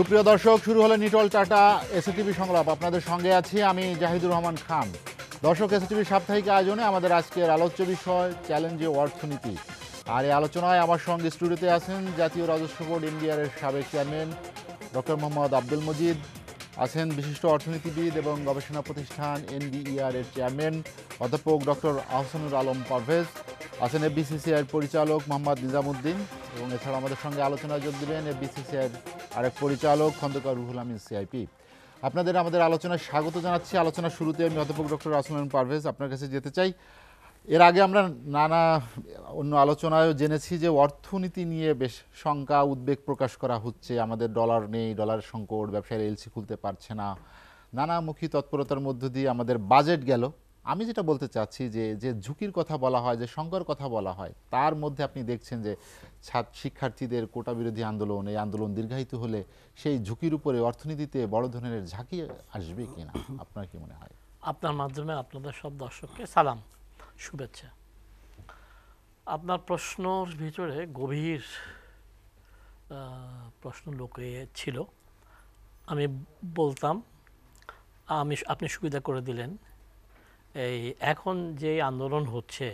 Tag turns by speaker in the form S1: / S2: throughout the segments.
S1: সুপ্রিয় দর্শক শুরু হলো নিটল টাটা এসিটিভি সংলাপ আপনাদের সঙ্গে আছি আমি জাহিদুর রহমান খান দর্শক এসিটিভি সাপ্তাহিক আয়োজনে আমাদের আজকের আলোচ্য বিষয় চ্যালেঞ্জে অর্থনীতি আর এই আলোচনায় আমার সঙ্গে স্টুডিওতে আছেন জাতীয় রাজস্ব বোর্ড ইন্ডিয়ার সাবেক চেয়ারম্যান ডক্টর মোহাম্মদ আব্দুল মজিদ আছেন বিশিষ্ট অর্থনীতিবিদ এবং গবেষণা প্রতিষ্ঠান এনবিইআর এর চেয়ারম্যান অধ্যাপক ডক্টর আহসানুর আলম পারভেজ আছেন এফবিসিসিআইয়ের পরিচালক মোহাম্মদ নিজামুদ্দিন এবং এছাড়া আমাদের সঙ্গে আলোচনায় যোগ দেবেন এফবিসিসিআইয়ের আরেক পরিচালক খন্দকার রুহুল আমিন সিআইপি আপনাদের আমাদের আলোচনায় স্বাগত জানাচ্ছি আলোচনা শুরুতে আমি অধ্যাপক ডক্টর আসমান পারভেজ আপনার কাছে যেতে চাই এর আগে আমরা নানা অন্য আলোচনায়ও জেনেছি যে অর্থনীতি নিয়ে বেশ শঙ্কা উদ্বেগ প্রকাশ করা হচ্ছে আমাদের ডলার নেই ডলার সংকট ব্যবসায়ী এলসি খুলতে পারছে না নানামুখী তৎপরতার মধ্য দিয়ে আমাদের বাজেট গেল আমি যেটা বলতে চাচ্ছি যে যে ঝুঁকির কথা বলা হয় যে শঙ্কর কথা বলা হয় তার মধ্যে আপনি দেখছেন যে ছাত্র শিক্ষার্থীদের কোটা বিরোধী আন্দোলন এই আন্দোলন দীর্ঘায়িত হলে সেই ঝুঁকির উপরে অর্থনীতিতে বড় ধরনের ঝাঁকি আসবে কিনা আপনার কি মনে হয়
S2: আপনার মাধ্যমে আপনাদের সব দর্শককে সালাম শুভেচ্ছা আপনার প্রশ্নর ভিতরে গভীর প্রশ্ন লোকে ছিল আমি বলতাম আমি আপনি সুবিধা করে দিলেন এই এখন যে আন্দোলন হচ্ছে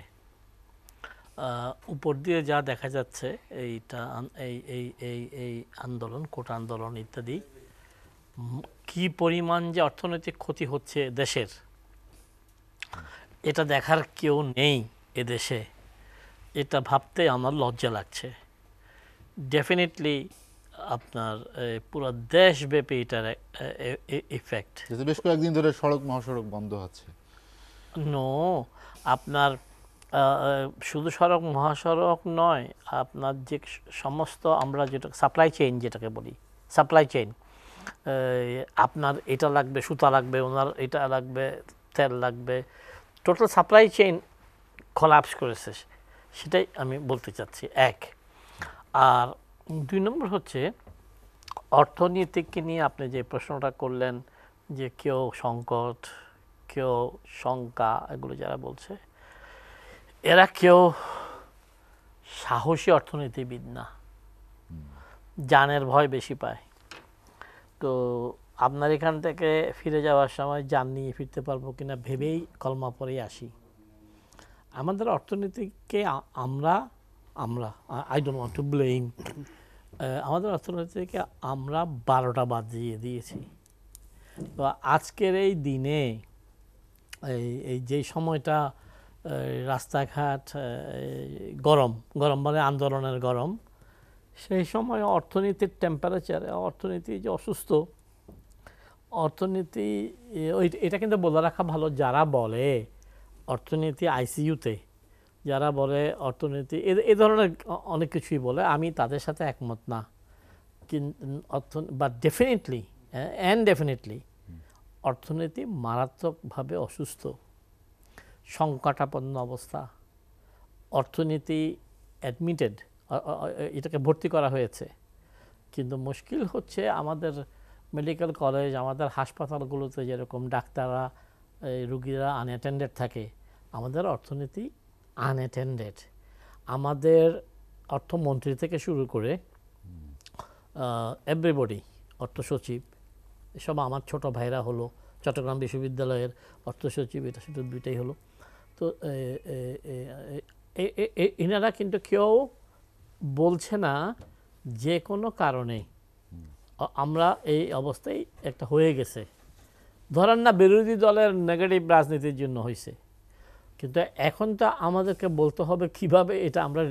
S2: উপর দিয়ে যা দেখা যাচ্ছে এইটা এই এই এই এই আন্দোলন কোটা আন্দোলন ইত্যাদি কি পরিমাণ যে অর্থনৈতিক ক্ষতি হচ্ছে দেশের এটা দেখার কেউ নেই এদেশে এটা ভাবতে আমার লজ্জা লাগছে ডেফিনেটলি আপনার পুরো দেশব্যাপী এটার ইফেক্ট
S1: বেশ কয়েকদিন ধরে সড়ক মহাসড়ক বন্ধ আছে
S2: নো আপনার শুধু সড়ক মহাসড়ক নয় আপনার যে সমস্ত আমরা যেটা সাপ্লাই চেইন যেটাকে বলি সাপ্লাই চেইন আপনার এটা লাগবে সুতা লাগবে ওনার এটা লাগবে তেল লাগবে টোটাল সাপ্লাই চেইন কলাপস করেছে সেটাই আমি বলতে চাচ্ছি এক আর দুই নম্বর হচ্ছে অর্থনীতিকে নিয়ে আপনি যে প্রশ্নটা করলেন যে কেউ সংকট কেউ শঙ্কা এগুলো যারা বলছে এরা কেউ সাহসী অর্থনীতিবিদ না জানের ভয় বেশি পায় তো আপনার এখান থেকে ফিরে যাওয়ার সময় যান নিয়ে ফিরতে পারবো কিনা ভেবেই কলমা পরে আসি আমাদের অর্থনীতিকে আমরা আমরা I don't want to blame আমাদের অর্থনীতিকে আমরা বারোটা বাদ দিয়ে দিয়েছি তো আজকের এই দিনে এই এই যে সময়টা রাস্তাঘাট গরম গরম মানে আন্দোলনের গরম সেই সময় অর্থনীতির টেম্পারেচার অর্থনীতি যে অসুস্থ অর্থনীতি এটা কিন্তু বলে রাখা ভালো যারা বলে অর্থনীতি আইসিইউতে যারা বলে অর্থনীতি এ ধরনের অনেক কিছুই বলে আমি তাদের সাথে একমত না অর্থ বা ডেফিনেটলি অ্যান্ড ডেফিনেটলি অর্থনীতি মারাত্মকভাবে অসুস্থ সংকটাপন্ন অবস্থা অর্থনীতি অ্যাডমিটেড এটাকে ভর্তি করা হয়েছে কিন্তু মুশকিল হচ্ছে আমাদের মেডিকেল কলেজ আমাদের হাসপাতালগুলোতে যেরকম ডাক্তাররা রুগীরা আনঅ্যাটেন্ডেড থাকে আমাদের অর্থনীতি আনঅ্যাটেন্ডেড আমাদের অর্থমন্ত্রী থেকে শুরু করে এভরিবডি অর্থ সচিব এসব আমার ছোট ভাইরা হলো চট্টগ্রাম বিশ্ববিদ্যালয়ের অর্থ সচিব এটা শুধু দুইটাই হলো তো এনারা কিন্তু কেউ বলছে না যে কোনো কারণে আমরা এই অবস্থায় একটা হয়ে গেছে ধরেন না বিরোধী দলের নেগেটিভ রাজনীতির জন্য হয়েছে কিন্তু এখন তো আমাদেরকে বলতে হবে কিভাবে এটা আমরা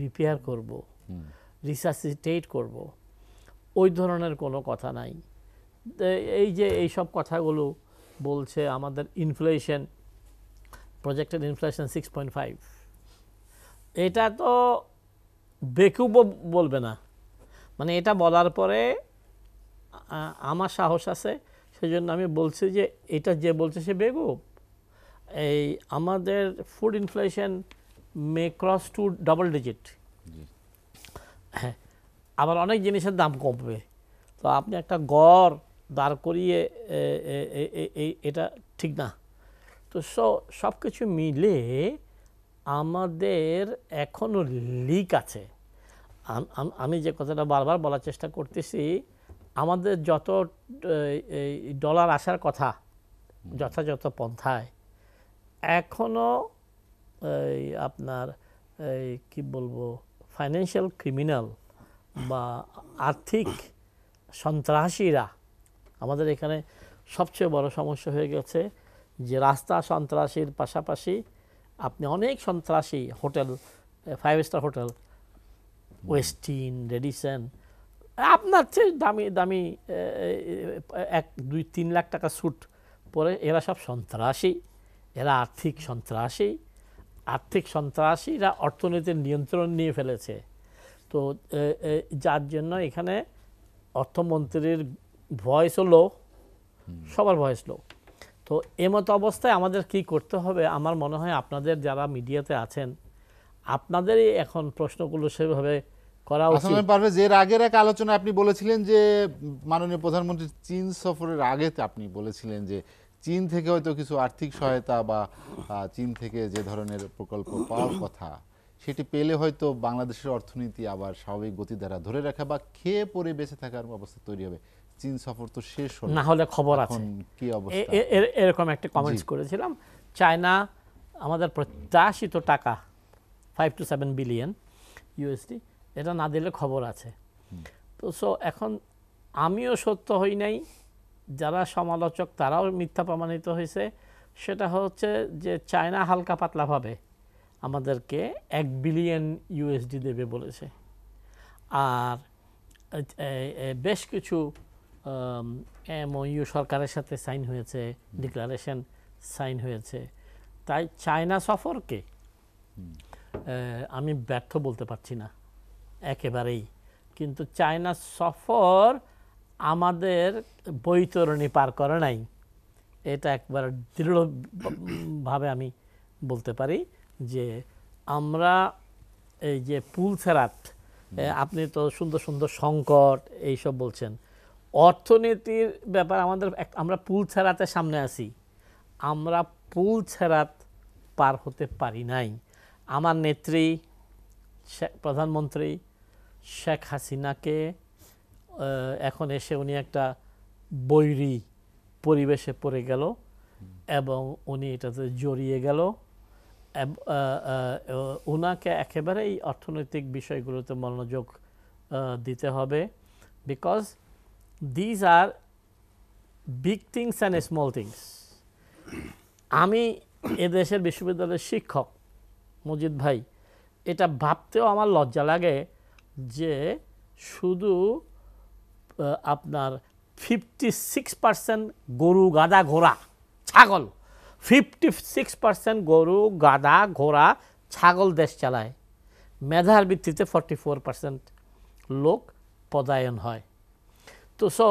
S2: রিপেয়ার করব রিসাসিটেট করব ওই ধরনের কোনো কথা নাই এই যে এই সব কথাগুলো বলছে আমাদের inflation projected inflation six point five এটা তো বেকুবও বলবে না মানে এটা বলার পরে আমার সাহস আছে সেই জন্য আমি বলছি যে এটা যে বলছে সে বেগুব এই আমাদের food inflation may cross to double digit হ্যাঁ আবার অনেক জিনিসের দাম কমবে তো আপনি একটা গড় দাঁড় করিয়ে এটা ঠিক না তো সব কিছু মিলে আমাদের এখনও লিক আছে আমি যে কথাটা বারবার বলার চেষ্টা করতেছি আমাদের যত এই ডলার আসার কথা যথাযথ পন্থায় এখনও এই আপনার এই কী বলবো ফাইন্যান্সিয়াল ক্রিমিনাল বা আর্থিক সন্ত্রাসীরা আমাদের এখানে সবচেয়ে বড় সমস্যা হয়ে গেছে যে রাস্তা সন্ত্রাসীর পাশাপাশি আপনি অনেক সন্ত্রাসী hotel five star hotel Westin Radisson আপনার চেয়ে দামি দামি এক দুই তিন লাখ টাকা স্যুট পরে এরা সব সন্ত্রাসী এরা আর্থিক সন্ত্রাসী আর্থিক সন্ত্রাসীরা অর্থনীতির নিয়ন্ত্রণ নিয়ে ফেলেছে তো যার জন্য এখানে অর্থমন্ত্রীর ভয়েস হলো সবার ভয়েস লো তো এমতো অবস্থায় আমাদের কি করতে হবে আমার মনে হয় আপনাদের যারা মিডিয়াতে
S1: আছেন আপনাদেরই এখন প্রশ্নগুলো সেভাবে করা উচিত পারবে যে আগের এক আলোচনা আপনি বলেছিলেন যে মাননীয় প্রধানমন্ত্রী চীন সফরের আগেতে আপনি বলেছিলেন যে চীন থেকে হয়তো কিছু আর্থিক সহায়তা বা চীন থেকে যে ধরনের প্রকল্প পাওয়ার কথা সেটি পেলে হয়তো বাংলাদেশের অর্থনীতি আবার স্বাভাবিক গতিধারা ধরে রাখা বা খেয়ে পরে বেঁচে থাকার অবস্থা তৈরি হবে চীন সফর তো শেষ হলো না হলে খবর আছে কি অবস্থা
S2: এরকম একটা কমেন্টস করেছিলাম চায়না আমাদের প্রত্যাশিত টাকা five two seven billion USD এটা না দিলে খবর আছে তো সো এখন আমিও সত্য হই নাই যারা সমালোচক তারাও মিথ্যা প্রমাণিত হয়েছে সেটা হচ্ছে যে চায়না হালকা পাতলাভাবে আমাদেরকে এক বিলিয়ন ইউএসডি দেবে বলেছে আর বেশ কিছু ইউ সরকারের সাথে সাইন হয়েছে ডিক্লারেশন সাইন হয়েছে তাই চায়না সফরকে আমি ব্যর্থ বলতে পারছি না একেবারেই কিন্তু চায়না সফর আমাদের বৈতরণী পার করে নাই এটা একবার দৃঢ়ভাবে আমি বলতে পারি যে আমরা এই যে পুল ফেরাত আপনি তো সুন্দর সুন্দর সংকট এইসব বলছেন অর্থনীতির ব্যাপার আমাদের আমরা পুল ছেড়াতে সামনে আছি আমরা পুল ছেড়াত পার হতে পারি নাই আমার নেত্রী প্রধানমন্ত্রী শেখ হাসিনাকে এখন এসে উনি একটা বৈরী পরিবেশে পড়ে গেল এবং উনি এটাতে জড়িয়ে গেল ওনাকে একেবারেই অর্থনৈতিক বিষয়গুলোতে মনোযোগ দিতে হবে because these are big things and small things আমি এদেশের বিশ্ববিদ্যালয়ের শিক্ষক মজিদ ভাই এটা ভাবতেও আমার লজ্জা লাগে যে শুধু আপনার ফিফটি সিক্স পার্সেন্ট গরু গাদা ঘোড়া ছাগল ফিফটি সিক্স পার্সেন্ট গরু গাদা ঘোড়া ছাগল দেশ চালায় মেধার ভিত্তিতে ফর্টি ফোর পার্সেন্ট লোক পদায়ন হয় তো সো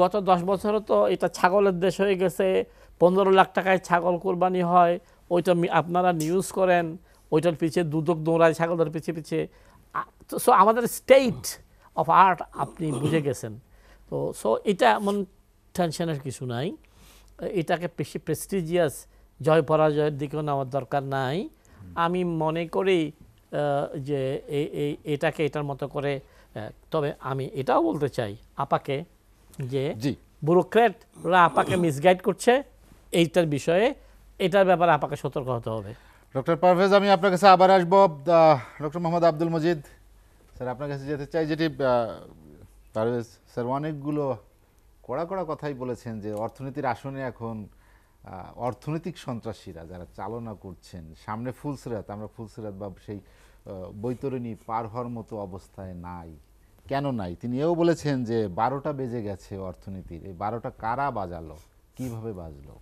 S2: গত দশ বছরও তো এটা ছাগলের দেশ হয়ে গেছে পনেরো লাখ টাকায় ছাগল কোরবানি হয় ওইটা আপনারা নিউজ করেন ওইটার পিছিয়ে দুদক দৌড়ায় ছাগলের পিছিয়ে পিছিয়ে তো সো আমাদের স্টেট অফ আর্ট আপনি বুঝে গেছেন তো সো এটা এমন টেনশনের কিছু নাই এটাকে বেশি প্রেস্টিজিয়াস জয় পরাজয়ের দিকেও নেওয়ার দরকার নাই আমি মনে করি যে এই এটাকে এটার মতো করে তবে আমি এটাও বলতে চাই আপাকে যে ওরা আপাকে মিসগাইড করছে
S1: এইটার বিষয়ে
S2: এটার ব্যাপারে আপাকে সতর্ক হতে হবে
S1: ডক্টর পারভেজ আমি আপনার কাছে আবার আসবো ডক্টর মোহাম্মদ আব্দুল মজিদ স্যার আপনার কাছে যেতে চাই যেটি পারভেজ স্যার অনেকগুলো কড়া কড়া কথাই বলেছেন যে অর্থনীতির আসনে এখন অর্থনৈতিক সন্ত্রাসীরা যারা চালনা করছেন সামনে ফুলসিরাত আমরা ফুলসিরাত বা সেই বৈতরণী পার হওয়ার মতো অবস্থায় নাই কেন নাই তিনি এও বলেছেন যে বারোটা বেজে গেছে অর্থনীতির এই বারোটা কারা বাজালো কিভাবে বাজলো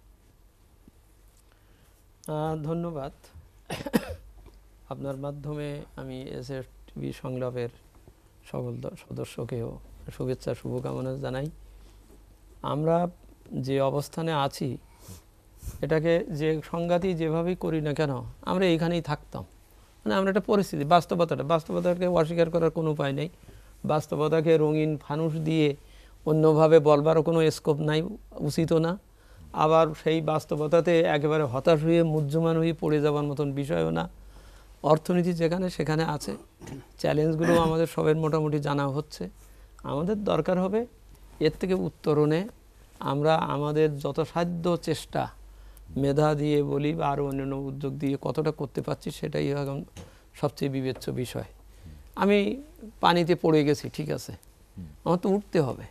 S3: ধন্যবাদ আপনার মাধ্যমে আমি এস বীর সংলাপের সকল সদস্যকেও শুভেচ্ছা শুভকামনা জানাই আমরা যে অবস্থানে আছি এটাকে যে সংঘাতই যেভাবেই করি না কেন আমরা এইখানেই থাকতাম মানে আমরা একটা পরিস্থিতি বাস্তবতাটা বাস্তবতাকে অস্বীকার করার কোনো উপায় নেই বাস্তবতাকে রঙিন ফানুষ দিয়ে অন্যভাবে বলবারও কোনো স্কোপ নাই উচিত না আবার সেই বাস্তবতাতে একেবারে হতাশ হয়ে মুজ্জমান হয়ে পড়ে যাওয়ার মতন বিষয়ও না অর্থনীতি যেখানে সেখানে আছে চ্যালেঞ্জগুলো আমাদের সবের মোটামুটি জানা হচ্ছে আমাদের দরকার হবে এর থেকে উত্তরণে আমরা আমাদের যত সাধ্য চেষ্টা মেধা দিয়ে বলি বা আরও অন্যান্য উদ্যোগ দিয়ে কতটা করতে পারছি সেটাই এখন সবচেয়ে বিবেচ্য বিষয় আমি পানিতে পড়ে গেছি ঠিক আছে আমার তো উঠতে হবে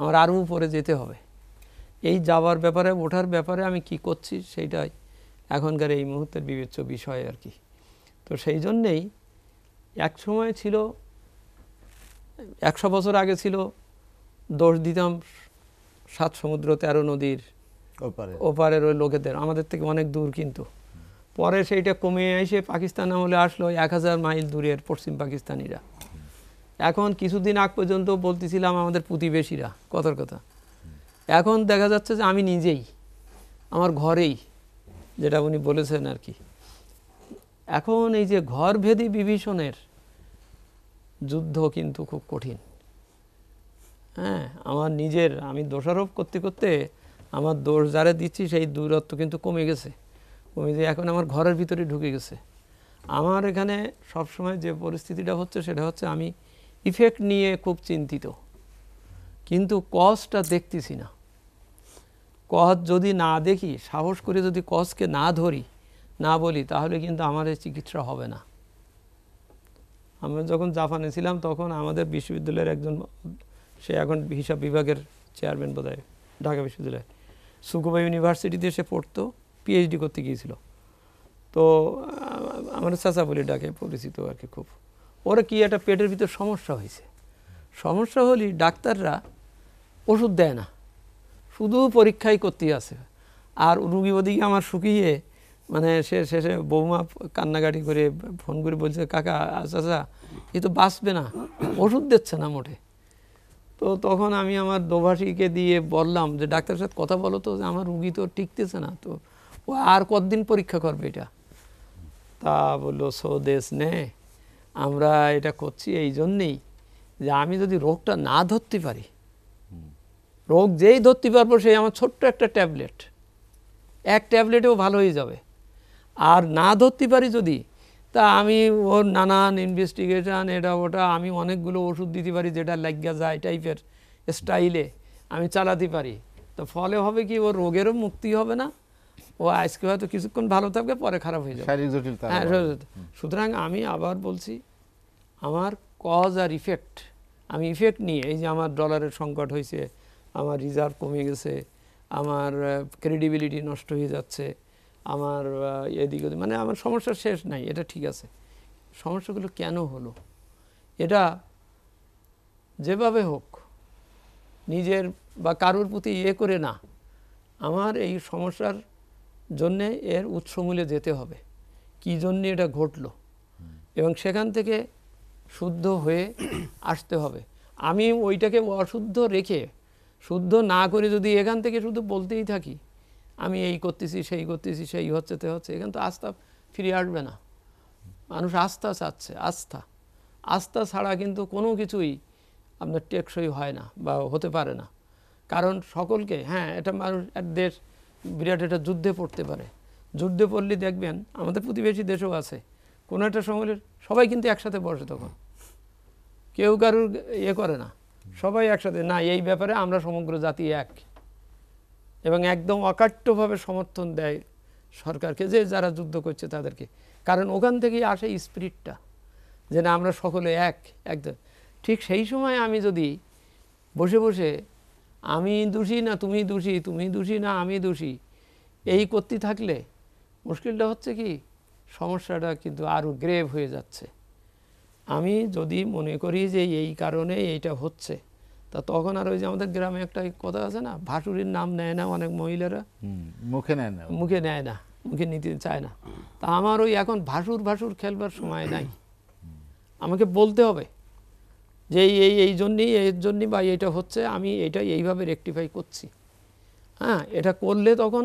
S3: আমার আরও উপরে যেতে হবে এই যাওয়ার ব্যাপারে ওঠার ব্যাপারে আমি কি করছি সেইটাই এখনকার এই মুহূর্তের বিবেচ্য বিষয় আর কি তো সেই জন্যেই এক সময় ছিল একশো বছর আগে ছিল দোষ দিতাম সাত সমুদ্র তেরো নদীর ওপারে ওপারের ওই লোকেদের আমাদের থেকে অনেক দূর কিন্তু পরে সেইটা কমে এসে পাকিস্তান আমলে আসলো এক হাজার মাইল দূরের পশ্চিম পাকিস্তানিরা এখন কিছুদিন আগ পর্যন্ত বলতেছিলাম আমাদের প্রতিবেশীরা কথার কথা এখন দেখা যাচ্ছে যে আমি নিজেই আমার ঘরেই যেটা উনি বলেছেন আর কি এখন এই যে ঘরভেদি বিভীষণের যুদ্ধ কিন্তু খুব কঠিন হ্যাঁ আমার নিজের আমি দোষারোপ করতে করতে আমার দোষ যারা দিচ্ছি সেই দূরত্ব কিন্তু কমে গেছে কমে যে এখন আমার ঘরের ভিতরে ঢুকে গেছে আমার এখানে সবসময় যে পরিস্থিতিটা হচ্ছে সেটা হচ্ছে আমি ইফেক্ট নিয়ে খুব চিন্তিত কিন্তু কজটা দেখতেছি না কজ যদি না দেখি সাহস করে যদি কজকে না ধরি না বলি তাহলে কিন্তু আমাদের চিকিৎসা হবে না আমরা যখন জাপানে ছিলাম তখন আমাদের বিশ্ববিদ্যালয়ের একজন সে এখন হিসাব বিভাগের চেয়ারম্যান বোধ ঢাকা বিশ্ববিদ্যালয় সুকুবা ইউনিভার্সিটিতে সে পড়তো পিএইচডি করতে গিয়েছিল তো আমার চাচা বলি ডাকে পরিচিত আর কি খুব ওরা কি একটা পেটের ভিতর সমস্যা হয়েছে সমস্যা হলে ডাক্তাররা ওষুধ দেয় না শুধু পরীক্ষাই করতে আছে আর রুগী ওদিকে আমার শুকিয়ে মানে সে শেষে বৌমা কান্নাকাটি করে ফোন করে বলছে কাকা আচ্ছা, আচ্ছা এ তো বাঁচবে না ওষুধ দিচ্ছে না মোটে তো তখন আমি আমার দোভাষীকে দিয়ে বললাম যে ডাক্তারের সাথে কথা বলো তো যে আমার রুগী তো টিকতেছে না তো ও আর কতদিন পরীক্ষা করবে এটা তা বললো সো দেশ নে আমরা এটা করছি এই জন্যেই যে আমি যদি রোগটা না ধরতে পারি রোগ যেই ধরতে পারবো সেই আমার ছোট্ট একটা ট্যাবলেট এক ট্যাবলেটেও ভালো হয়ে যাবে আর না ধরতে পারি যদি তা আমি ওর নানান ইনভেস্টিগেশান এটা ওটা আমি অনেকগুলো ওষুধ দিতে পারি যেটা লাগিয়া যায় টাইপের স্টাইলে আমি চালাতে পারি তো ফলে হবে কি ওর রোগেরও মুক্তি হবে না ও আজকে হয়তো কিছুক্ষণ ভালো থাকবে পরে খারাপ হয়ে যাবে হ্যাঁ সুতরাং আমি আবার বলছি আমার কজ আর ইফেক্ট আমি ইফেক্ট নিয়ে এই যে আমার ডলারের সংকট হয়েছে আমার রিজার্ভ কমে গেছে আমার ক্রেডিবিলিটি নষ্ট হয়ে যাচ্ছে আমার এদিক ওদিক মানে আমার সমস্যা শেষ নাই এটা ঠিক আছে সমস্যাগুলো কেন হলো এটা যেভাবে হোক নিজের বা কারোর প্রতি ইয়ে করে না আমার এই সমস্যার জন্যে এর উৎসমূলে যেতে হবে কি জন্যে এটা ঘটলো এবং সেখান থেকে শুদ্ধ হয়ে আসতে হবে আমি ওইটাকে অশুদ্ধ রেখে শুদ্ধ না করে যদি এখান থেকে শুধু বলতেই থাকি আমি এই করতেছি সেই করতেছি সেই হচ্ছে তে হচ্ছে এখানে তো আস্থা ফিরে আসবে না মানুষ আস্থা চাচ্ছে আস্থা আস্থা ছাড়া কিন্তু কোনো কিছুই আপনার টেকসই হয় না বা হতে পারে না কারণ সকলকে হ্যাঁ এটা মানুষ এক দেশ বিরাট একটা যুদ্ধে পড়তে পারে যুদ্ধে পড়লে দেখবেন আমাদের প্রতিবেশী দেশও আছে কোনো একটা সময় সবাই কিন্তু একসাথে বসে তখন কেউ কারুর ইয়ে করে না সবাই একসাথে না এই ব্যাপারে আমরা সমগ্র জাতি এক এবং একদম অকাট্যভাবে সমর্থন দেয় সরকারকে যে যারা যুদ্ধ করছে তাদেরকে কারণ ওখান থেকেই আসে স্পিরিটটা যে না আমরা সকলে এক একদম ঠিক সেই সময় আমি যদি বসে বসে আমি দোষী না তুমি দোষী তুমি দোষী না আমি দোষী এই করতে থাকলে মুশকিলটা হচ্ছে কি সমস্যাটা কিন্তু আরও গ্রেভ হয়ে যাচ্ছে আমি যদি মনে করি যে এই কারণে এইটা হচ্ছে তা তখন আর ওই যে আমাদের গ্রামে একটা কথা আছে না ভাটুরির নাম নেয় না অনেক মহিলারা মুখে নেয় না মুখে নেয় না মুখে নিতে চায় না তা আমার ওই এখন ভাসুর ভাসুর খেলবার সময় নাই আমাকে বলতে হবে যে এই এই জন্যেই এর জন্যই বা এটা হচ্ছে আমি এটা এইভাবে রেকটিফাই করছি হ্যাঁ এটা করলে তখন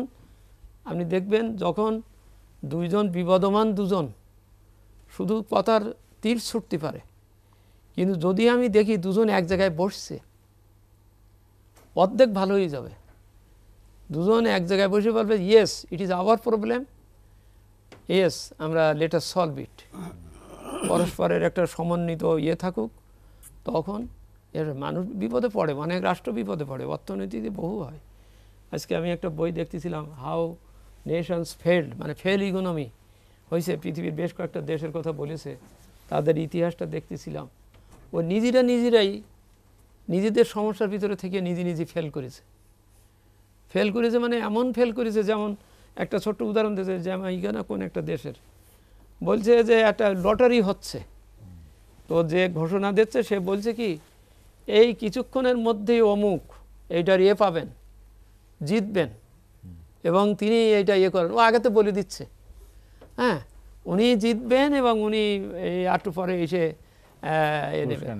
S3: আপনি দেখবেন যখন দুইজন বিবদমান দুজন শুধু কথার তীর ছুটতে পারে কিন্তু যদি আমি দেখি দুজন এক জায়গায় বসছে অর্ধেক ভালো হয়ে যাবে দুজনে এক জায়গায় বসে বলবে yes it is our problem yes আমরা লেটার সলভ ইট পরস্পরের একটা সমন্বিত ইয়ে থাকুক তখন এর মানুষ বিপদে পড়ে অনেক রাষ্ট্র বিপদে পড়ে অর্থনীতিতে বহু হয় আজকে আমি একটা বই দেখতেছিলাম হাউ নেশনস ফেল্ড মানে ফেল ইকোনমি হয়েছে পৃথিবীর বেশ কয়েকটা দেশের কথা বলেছে তাদের ইতিহাসটা দেখতেছিলাম ও নিজেরা নিজেরাই নিজেদের সমস্যার ভিতরে থেকে নিজে নিজে ফেল করেছে ফেল করেছে মানে এমন ফেল করেছে যেমন একটা ছোট্ট উদাহরণ দিয়েছে যেমন ইগানা কোন একটা দেশের বলছে যে একটা লটারি হচ্ছে তো যে ঘোষণা দিচ্ছে সে বলছে কি এই কিছুক্ষণের মধ্যেই অমুক এইটার ইয়ে পাবেন জিতবেন এবং তিনি এইটা ইয়ে করেন ও আগে তো বলে দিচ্ছে হ্যাঁ উনি জিতবেন এবং উনি এই আটটু পরে এসে নেবেন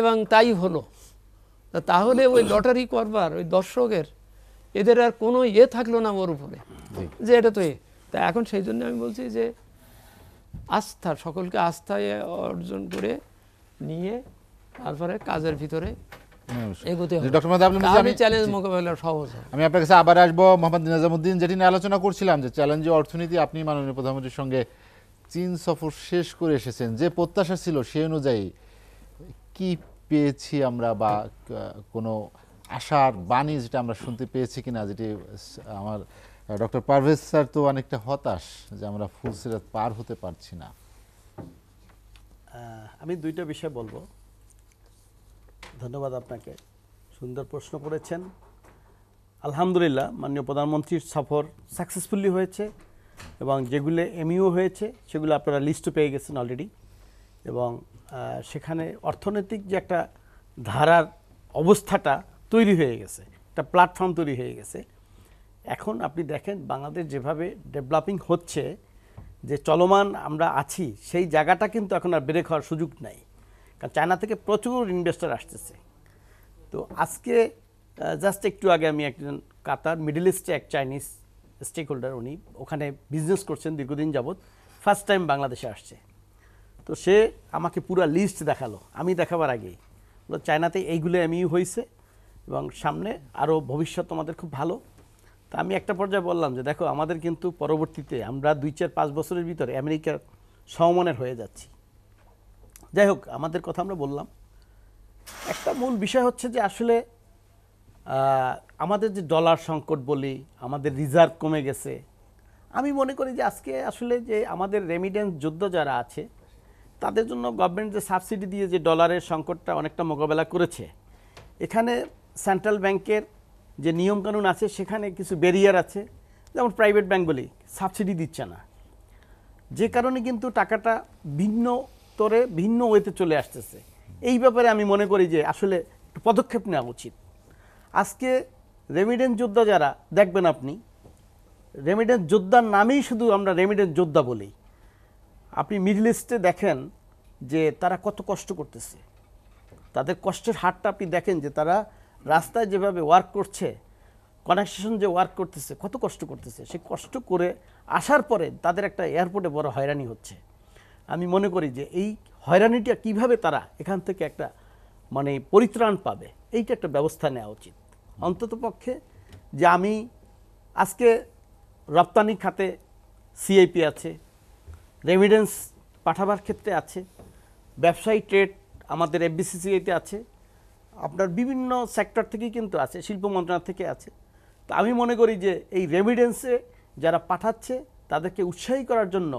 S3: এবং তাই হলো তাহলে ওই লটারি করবার ওই দর্শকের এদের আর কোনো ইয়ে থাকলো না ওর উপরে যে এটা তো এ তা এখন সেই জন্য আমি বলছি যে আস্থা সকলকে আস্থায় অর্জন করে নিয়ে তারপরে কাজের
S1: ভিতরে হ্যাঁ, আমি আপনার কাছে আবার আসবো যেটি নিয়ে আলোচনা করছিলাম যে অর্থনীতি আপনি মাননীয় প্রধানমন্ত্রীর সঙ্গে চীন সফর শেষ করে এসেছেন যে প্রত্যাশা ছিল অনুযায়ী কি পেয়েছি আমরা বা কোনো আশার বাণী যেটা আমরা শুনতে পেয়েছি কিনা যেটি আমার ডক্টর পারভেজ স্যার তো অনেকটা হতাশ যে আমরা ফুল সিরাত পার হতে পারছি না
S4: আমি দুইটা বিষয় বলবো ধন্যবাদ আপনাকে সুন্দর প্রশ্ন করেছেন আলহামদুলিল্লাহ মাননীয় প্রধানমন্ত্রীর সফর সাকসেসফুলি হয়েছে এবং যেগুলো এমইউ হয়েছে সেগুলো আপনারা লিস্টও পেয়ে গেছেন অলরেডি এবং সেখানে অর্থনৈতিক যে একটা ধারার অবস্থাটা তৈরি হয়ে গেছে একটা প্ল্যাটফর্ম তৈরি হয়ে গেছে এখন আপনি দেখেন বাংলাদেশ যেভাবে ডেভেলপিং হচ্ছে যে চলমান আমরা আছি সেই জায়গাটা কিন্তু এখন আর বেড়ে খাওয়ার সুযোগ নাই কারণ চায়না থেকে প্রচুর ইনভেস্টার আসতেছে তো আজকে জাস্ট একটু আগে আমি একজন কাতার মিডল ইস্টে এক চাইনিজ স্টেক হোল্ডার উনি ওখানে বিজনেস করছেন দীর্ঘদিন যাবৎ ফার্স্ট টাইম বাংলাদেশে আসছে তো সে আমাকে পুরো লিস্ট দেখালো আমি দেখাবার আগেই বলো চায়নাতে এইগুলো এমই হয়েছে এবং সামনে আরও ভবিষ্যৎ তোমাদের খুব ভালো তা আমি একটা পর্যায়ে বললাম যে দেখো আমাদের কিন্তু পরবর্তীতে আমরা দুই চার পাঁচ বছরের ভিতরে আমেরিকার সমমানের হয়ে যাচ্ছি যাই হোক আমাদের কথা আমরা বললাম একটা মূল বিষয় হচ্ছে যে আসলে আমাদের যে ডলার সংকট বলি আমাদের রিজার্ভ কমে গেছে আমি মনে করি যে আজকে আসলে যে আমাদের রেমিডেন্স যুদ্ধ যারা আছে তাদের জন্য গভর্নমেন্ট যে সাবসিডি দিয়ে যে ডলারের সংকটটা অনেকটা মোকাবেলা করেছে এখানে সেন্ট্রাল ব্যাংকের যে নিয়মকানুন আছে সেখানে কিছু ব্যারিয়ার আছে যেমন প্রাইভেট ব্যাঙ্কগুলি সাবসিডি দিচ্ছে না যে কারণে কিন্তু টাকাটা ভিন্ন তরে ভিন্ন ওয়েতে চলে আসতেছে এই ব্যাপারে আমি মনে করি যে আসলে একটু পদক্ষেপ নেওয়া উচিত আজকে রেমিডেন্স যোদ্ধা যারা দেখবেন আপনি রেমিডেন্স যোদ্ধার নামেই শুধু আমরা রেমিডেন্স যোদ্ধা বলি আপনি মিডল ইস্টে দেখেন যে তারা কত কষ্ট করতেছে তাদের কষ্টের হারটা আপনি দেখেন যে তারা রাস্তায় যেভাবে ওয়ার্ক করছে কনেকশন যে ওয়ার্ক করতেছে কত কষ্ট করতেছে সে কষ্ট করে আসার পরে তাদের একটা এয়ারপোর্টে বড় হয়রানি হচ্ছে আমি মনে করি যে এই হয়রানিটা কিভাবে তারা এখান থেকে একটা মানে পরিত্রাণ পাবে এইটা একটা ব্যবস্থা নেওয়া উচিত অন্তত পক্ষে যে আমি আজকে রপ্তানি খাতে সিআইপি আছে রেমিডেন্স পাঠাবার ক্ষেত্রে আছে ব্যবসায়ী ট্রেড আমাদের এফবিসিসিআইতে আছে আপনার বিভিন্ন সেক্টর থেকেই কিন্তু আছে শিল্প মন্ত্রণালয় থেকে আছে তো আমি মনে করি যে এই রেমিডেন্সে যারা পাঠাচ্ছে তাদেরকে উৎসাহী করার জন্য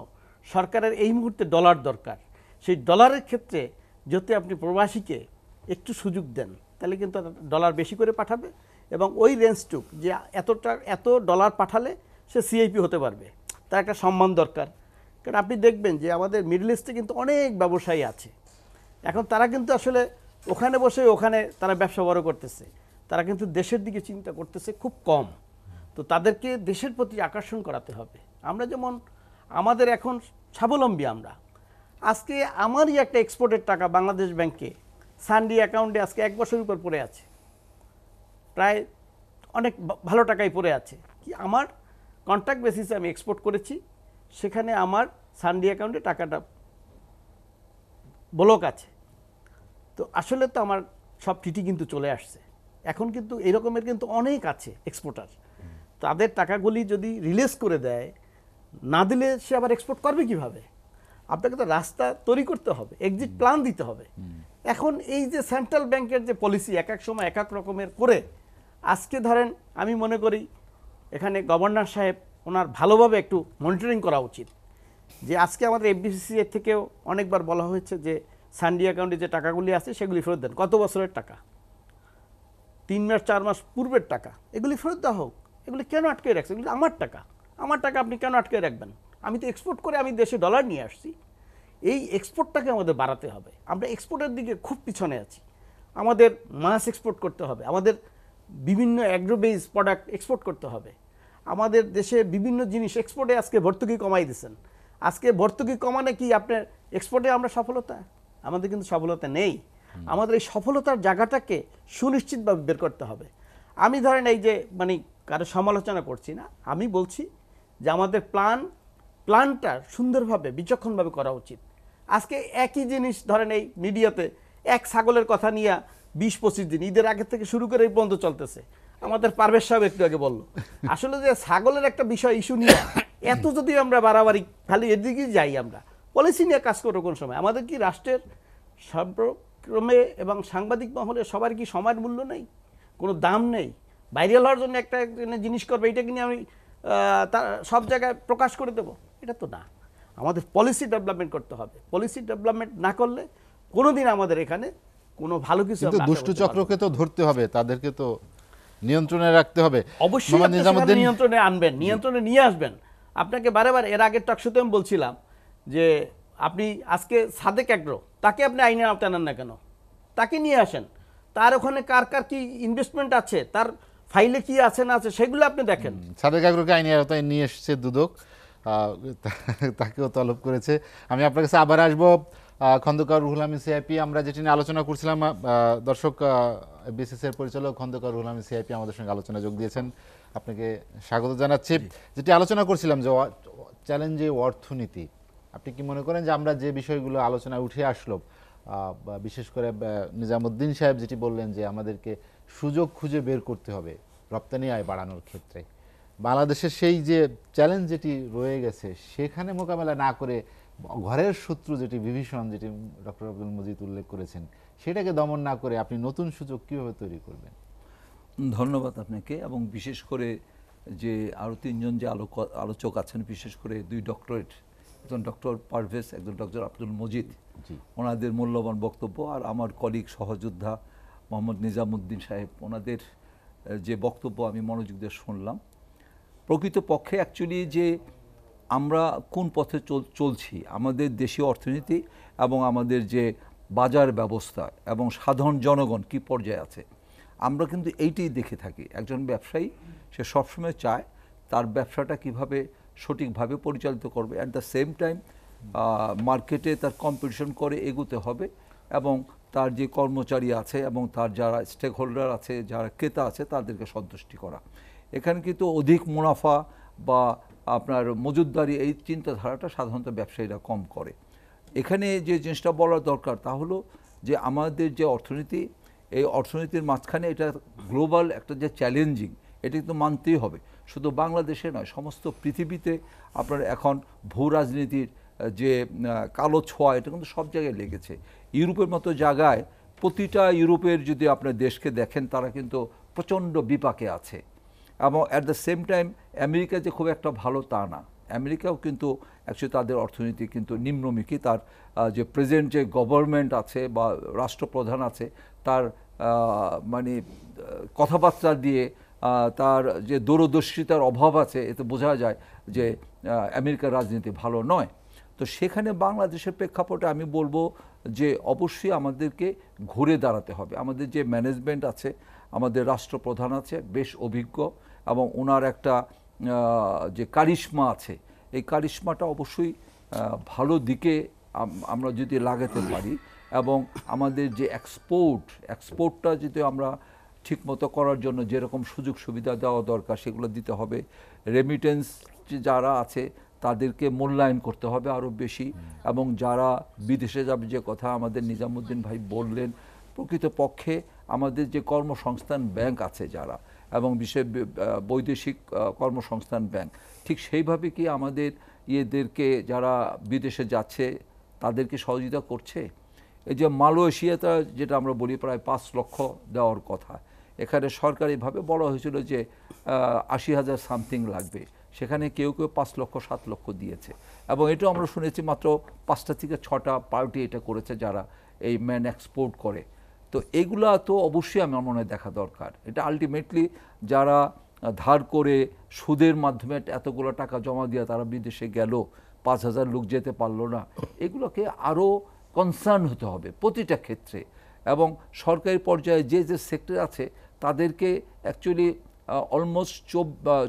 S4: সরকারের এই মুহূর্তে ডলার দরকার সেই ডলারের ক্ষেত্রে যদি আপনি প্রবাসীকে একটু সুযোগ দেন তাহলে কিন্তু ডলার বেশি করে পাঠাবে এবং ওই রেঞ্জটুক যে এতটা এত ডলার পাঠালে সে সিআইপি হতে পারবে তার একটা সম্মান দরকার কারণ আপনি দেখবেন যে আমাদের মিডল ইস্টে কিন্তু অনেক ব্যবসায়ী আছে এখন তারা কিন্তু আসলে ওখানে বসে ওখানে তারা ব্যবসা বড় করতেছে তারা কিন্তু দেশের দিকে চিন্তা করতেছে খুব কম তো তাদেরকে দেশের প্রতি আকর্ষণ করাতে হবে আমরা যেমন আমাদের এখন স্বাবলম্বী আমরা আজকে আমারই একটা এক্সপোর্টের টাকা বাংলাদেশ ব্যাংকে সানডি অ্যাকাউন্টে আজকে এক বছর উপর পড়ে আছে প্রায় অনেক ভালো টাকাই পড়ে আছে কি আমার কন্ট্রাক্ট বেসিসে আমি এক্সপোর্ট করেছি সেখানে আমার সানডি অ্যাকাউন্টে টাকাটা ব্লক আছে তো আসলে তো আমার সব চিঠি কিন্তু চলে আসছে এখন কিন্তু এরকমের কিন্তু অনেক আছে এক্সপোর্টার তাদের টাকাগুলি যদি রিলিজ করে দেয় না দিলে সে আবার এক্সপোর্ট করবে কিভাবে আপনাকে তো রাস্তা তৈরি করতে হবে এক্সিট প্ল্যান দিতে হবে এখন এই যে সেন্ট্রাল ব্যাংকের যে পলিসি এক এক সময় এক এক রকমের করে আজকে ধরেন আমি মনে করি এখানে গভর্নর সাহেব ওনার ভালোভাবে একটু মনিটরিং করা উচিত যে আজকে আমাদের এফবিসিসি এর থেকেও অনেকবার বলা হয়েছে যে সানডি অ্যাকাউন্টে যে টাকাগুলি আছে সেগুলি ফেরত দেন কত বছরের টাকা তিন মাস চার মাস পূর্বের টাকা এগুলি ফেরত দেওয়া হোক এগুলি কেন আটকে রাখছে এগুলি আমার টাকা আমার টাকা আপনি কেন আটকে রাখবেন আমি তো এক্সপোর্ট করে আমি দেশে ডলার নিয়ে আসছি এই এক্সপোর্টটাকে আমাদের বাড়াতে হবে আমরা এক্সপোর্টের দিকে খুব পিছনে আছি আমাদের মাছ এক্সপোর্ট করতে হবে আমাদের বিভিন্ন অ্যাগ্রোবেজ প্রোডাক্ট এক্সপোর্ট করতে হবে আমাদের দেশে বিভিন্ন জিনিস এক্সপোর্টে আজকে ভর্তুকি কমাই দিচ্ছেন আজকে ভর্তুকি কমানে কি আপনার এক্সপোর্টে আমরা সফলতা আমাদের কিন্তু সফলতা নেই আমাদের এই সফলতার জায়গাটাকে সুনিশ্চিতভাবে বের করতে হবে আমি ধরেন এই যে মানে কারো সমালোচনা করছি না আমি বলছি যে আমাদের প্ল্যান প্ল্যানটা সুন্দরভাবে বিচক্ষণভাবে করা উচিত আজকে একই জিনিস ধরেন এই মিডিয়াতে এক ছাগলের কথা নিয়ে বিশ পঁচিশ দিন ঈদের আগে থেকে শুরু করে এই পর্যন্ত চলতেছে আমাদের পারভেজ সাহেব একটু আগে বললো আসলে যে ছাগলের একটা বিষয় ইস্যু নিয়ে এত যদি আমরা বাড়াবাড়ি খালি এদিকে যাই আমরা পলিসি নিয়ে কাজ করো কোন সময় আমাদের কি রাষ্ট্রের সর্বক্রমে এবং সাংবাদিক মহলে সবার কি সমাজ মূল্য নেই কোনো দাম নেই ভাইরাল হওয়ার জন্য একটা জিনিস করবে এটাকে নিয়ে আমি তার সব জায়গায় প্রকাশ করে দেব এটা তো না আমাদের পলিসি ডেভেলপমেন্ট করতে হবে পলিসি ডেভেলপমেন্ট না করলে কোনোদিন আমাদের এখানে কোনো ভালো কিছু দুষ্টচক্রকে
S1: তো ধরতে হবে তাদেরকে তো নিয়ন্ত্রণে রাখতে হবে অবশ্যই নিয়ন্ত্রণে
S4: আনবেন নিয়ন্ত্রণে নিয়ে আসবেন আপনাকে বারেবার এর আগের টকশোতে আমি বলছিলাম যে আপনি আজকে সাদেক অ্যাগ্রো তাকে আপনি আইনে আওতায় আনেন না কেন তাকে নিয়ে আসেন তার ওখানে কার কার কি ইনভেস্টমেন্ট আছে তার ফাইলে কি আছে না আছে সেগুলো আপনি দেখেন
S1: সাদেক আগ্রহকে আইনে আওতায় নিয়ে এসছে দুদক তাকেও তলব করেছে আমি আপনার কাছে আবার আসবো খন্দকার রুহুল আমিন সিআইপি আমরা যেটি নিয়ে আলোচনা করছিলাম দর্শক বিসিসের পরিচালক খন্দকার রুহুল আমিন সিআইপি আমাদের সঙ্গে আলোচনা যোগ দিয়েছেন আপনাকে স্বাগত জানাচ্ছি যেটি আলোচনা করছিলাম যে চ্যালেঞ্জে অর্থনীতি আপনি কি মনে করেন যে আমরা যে বিষয়গুলো আলোচনায় উঠে আসলো বিশেষ করে নিজামুদ্দিন সাহেব যেটি বললেন যে আমাদেরকে সুযোগ খুঁজে বের করতে হবে রপ্তানি আয় বাড়ানোর ক্ষেত্রে বাংলাদেশের সেই যে চ্যালেঞ্জ যেটি রয়ে গেছে সেখানে মোকাবেলা না করে ঘরের শত্রু যেটি বিভীষণ যেটি ডক্টর আব্দুল মজিদ উল্লেখ করেছেন সেটাকে দমন না করে আপনি নতুন
S5: সুযোগ কীভাবে তৈরি করবেন ধন্যবাদ আপনাকে এবং বিশেষ করে যে আরও তিনজন যে আলোক আলোচক আছেন বিশেষ করে দুই ডক্টরেট একজন ডক্টর পারভেজ একজন ডক্টর আব্দুল মজিদ ওনাদের মূল্যবান বক্তব্য আর আমার কলিগ সহযোদ্ধা মোহাম্মদ নিজামুদ্দিন সাহেব ওনাদের যে বক্তব্য আমি মনোযোগ দিয়ে শুনলাম প্রকৃতপক্ষে অ্যাকচুয়ালি যে আমরা কোন পথে চলছি আমাদের দেশীয় অর্থনীতি এবং আমাদের যে বাজার ব্যবস্থা এবং সাধারণ জনগণ কি পর্যায়ে আছে আমরা কিন্তু এইটাই দেখে থাকি একজন ব্যবসায়ী সে সবসময় চায় তার ব্যবসাটা কিভাবে সঠিকভাবে পরিচালিত করবে অ্যাট দ্য সেম টাইম মার্কেটে তার কম্পিটিশন করে এগুতে হবে এবং তার যে কর্মচারী আছে এবং তার যারা স্টেক হোল্ডার আছে যারা ক্রেতা আছে তাদেরকে সন্তুষ্টি করা এখানে কিন্তু অধিক মুনাফা বা আপনার মজুদদারি এই চিন্তাধারাটা সাধারণত ব্যবসায়ীরা কম করে এখানে যে জিনিসটা বলার দরকার তা হলো যে আমাদের যে অর্থনীতি এই অর্থনীতির মাঝখানে এটা গ্লোবাল একটা যে চ্যালেঞ্জিং এটা কিন্তু মানতেই হবে শুধু বাংলাদেশে নয় সমস্ত পৃথিবীতে আপনার এখন ভূ রাজনীতির যে কালো ছোঁয়া এটা কিন্তু সব জায়গায় লেগেছে ইউরোপের মতো জায়গায় প্রতিটা ইউরোপের যদি আপনার দেশকে দেখেন তারা কিন্তু প্রচণ্ড বিপাকে আছে এবং at the same time America যে খুব একটা ভালো তা না আমেরিকাও কিন্তু অ্যাকচুয়ালি তাদের অর্থনীতি কিন্তু নিম্নমুখী তার যে প্রেজেন্ট যে গভর্নমেন্ট আছে বা রাষ্ট্রপ্রধান আছে তার মানে কথাবার্তা দিয়ে তার যে দূরদর্শিতার অভাব আছে এতে বোঝা যায় যে আমেরিকার রাজনীতি ভালো নয় তো সেখানে বাংলাদেশের প্রেক্ষাপটে আমি বলবো যে অবশ্যই আমাদেরকে ঘুরে দাঁড়াতে হবে আমাদের যে ম্যানেজমেন্ট আছে আমাদের রাষ্ট্রপ্রধান আছে বেশ অভিজ্ঞ এবং ওনার একটা যে কারিশ্মা আছে এই কারিশ্মাটা অবশ্যই ভালো দিকে আমরা যদি লাগাতে পারি এবং আমাদের যে এক্সপোর্ট এক্সপোর্টটা যদি আমরা ঠিকমতো করার জন্য যেরকম সুযোগ সুবিধা দেওয়া দরকার সেগুলো দিতে হবে রেমিটেন্স যারা আছে তাদেরকে মূল্যায়ন করতে হবে আরও বেশি এবং যারা বিদেশে যাবে যে কথা আমাদের নিজামুদ্দিন ভাই বললেন প্রকৃতপক্ষে আমাদের যে কর্মসংস্থান ব্যাংক আছে যারা এবং বিশ্বের বৈদেশিক কর্মসংস্থান ব্যাংক ঠিক সেইভাবে কি আমাদের ইয়েদেরকে যারা বিদেশে যাচ্ছে তাদেরকে সহযোগিতা করছে এই যে মালয়েশিয়াতে যেটা আমরা বলি প্রায় পাঁচ লক্ষ দেওয়ার কথা এখানে সরকারিভাবে বলা হয়েছিল যে আশি হাজার সামথিং লাগবে সেখানে কেউ কেউ পাঁচ লক্ষ সাত লক্ষ দিয়েছে এবং এটাও আমরা শুনেছি মাত্র পাঁচটা থেকে ছটা পার্টি এটা করেছে যারা এই ম্যান এক্সপোর্ট করে তো এগুলা তো অবশ্যই আমার মনে দেখা দরকার এটা আলটিমেটলি যারা ধার করে সুদের মাধ্যমে এতগুলো টাকা জমা দিয়ে তারা বিদেশে গেল পাঁচ হাজার লোক যেতে পারলো না এগুলোকে আরও কনসার্ন হতে হবে প্রতিটা ক্ষেত্রে এবং সরকারি পর্যায়ে যে যে সেক্টর আছে তাদেরকে অ্যাকচুয়ালি অলমোস্ট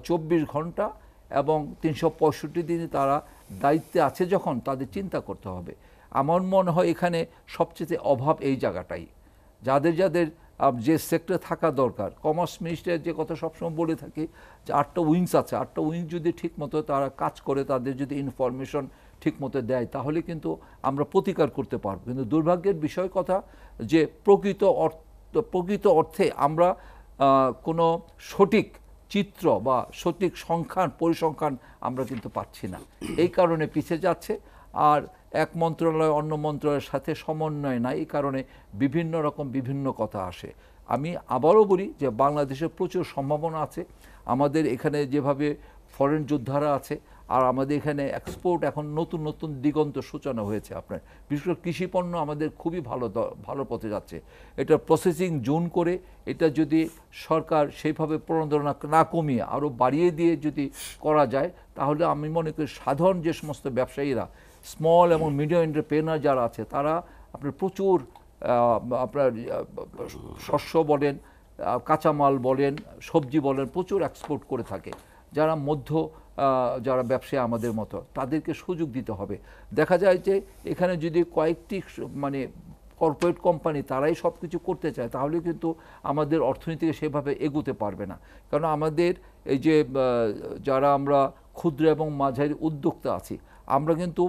S5: চব্বিশ ঘন্টা এবং তিনশো পঁয়ষট্টি দিনে তারা দায়িত্বে আছে যখন তাদের চিন্তা করতে হবে আমার মনে হয় এখানে সবচেয়ে অভাব এই জায়গাটাই যাদের যাদের যে সেক্টরে থাকা দরকার কমার্স মিনিস্টার যে কথা সবসময় বলে থাকে যে আটটা উইংস আছে আটটা উইংস যদি ঠিক মতো তারা কাজ করে তাদের যদি ইনফরমেশন ঠিকমতো দেয় তাহলে কিন্তু আমরা প্রতিকার করতে পারবো কিন্তু দুর্ভাগ্যের বিষয় কথা যে প্রকৃত অর্থ প্রকৃত অর্থে আমরা কোনো সঠিক চিত্র বা সঠিক সংখ্যান পরিসংখ্যান আমরা কিন্তু পাচ্ছি না এই কারণে পিছিয়ে যাচ্ছে আর এক মন্ত্রণালয় অন্য মন্ত্রণালয়ের সাথে সমন্বয় নাই এই কারণে বিভিন্ন রকম বিভিন্ন কথা আসে আমি আবারও বলি যে বাংলাদেশে প্রচুর সম্ভাবনা আছে আমাদের এখানে যেভাবে ফরেন যোদ্ধারা আছে আর আমাদের এখানে এক্সপোর্ট এখন নতুন নতুন দিগন্ত সূচনা হয়েছে আপনার বিশেষ করে কৃষিপণ্য আমাদের খুবই ভালো ভালো পথে যাচ্ছে এটা প্রসেসিং জোন করে এটা যদি সরকার সেইভাবে প্রণোদনা না কমিয়ে আরও বাড়িয়ে দিয়ে যদি করা যায় তাহলে আমি মনে করি সাধারণ যে সমস্ত ব্যবসায়ীরা স্মল এবং মিডিয়াম এন্টারপ্রেনার যারা আছে তারা আপনার প্রচুর আপনার শস্য বলেন কাঁচামাল বলেন সবজি বলেন প্রচুর এক্সপোর্ট করে থাকে যারা মধ্য যারা ব্যবসায়ী আমাদের মতো তাদেরকে সুযোগ দিতে হবে দেখা যায় যে এখানে যদি কয়েকটি মানে কর্পোরেট কোম্পানি তারাই সব কিছু করতে চায় তাহলে কিন্তু আমাদের অর্থনীতিকে সেভাবে এগোতে পারবে না কারণ আমাদের এই যে যারা আমরা ক্ষুদ্র এবং মাঝারি উদ্যোক্তা আছি আমরা কিন্তু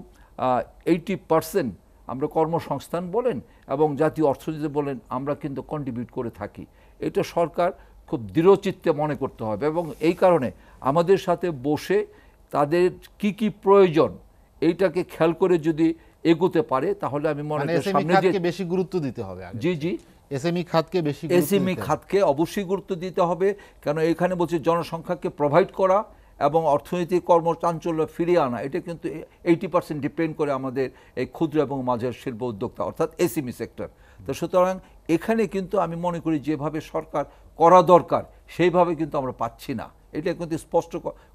S5: এইটি পার্সেন্ট আমরা কর্মসংস্থান বলেন এবং জাতীয় অর্থনীতি বলেন আমরা কিন্তু কন্ট্রিবিউট করে থাকি এটা সরকার খুব দৃঢ়চিত্তে মনে করতে হবে এবং এই কারণে আমাদের সাথে বসে তাদের কি কি প্রয়োজন এইটাকে খেয়াল করে যদি এগোতে পারে তাহলে আমি মনে মানে করি সামনে যে বেশি গুরুত্ব দিতে হবে জি জি এসএমই খাতকে বেশি এসএমই খাতকে অবশ্যই গুরুত্ব দিতে হবে কেন এখানে বলছে জনসংখ্যাকে প্রোভাইড করা এবং অর্থনৈতিক কর্মচাঞ্চল্য ফিরিয়ে আনা এটা কিন্তু এইটি পার্সেন্ট ডিপেন্ড করে আমাদের এই ক্ষুদ্র এবং মাঝের শিল্প উদ্যোক্তা অর্থাৎ এসিমি সেক্টর e তো সুতরাং এখানে কিন্তু আমি মনে করি যেভাবে সরকার করা দরকার সেইভাবে কিন্তু আমরা পাচ্ছি না এটা কিন্তু স্পষ্ট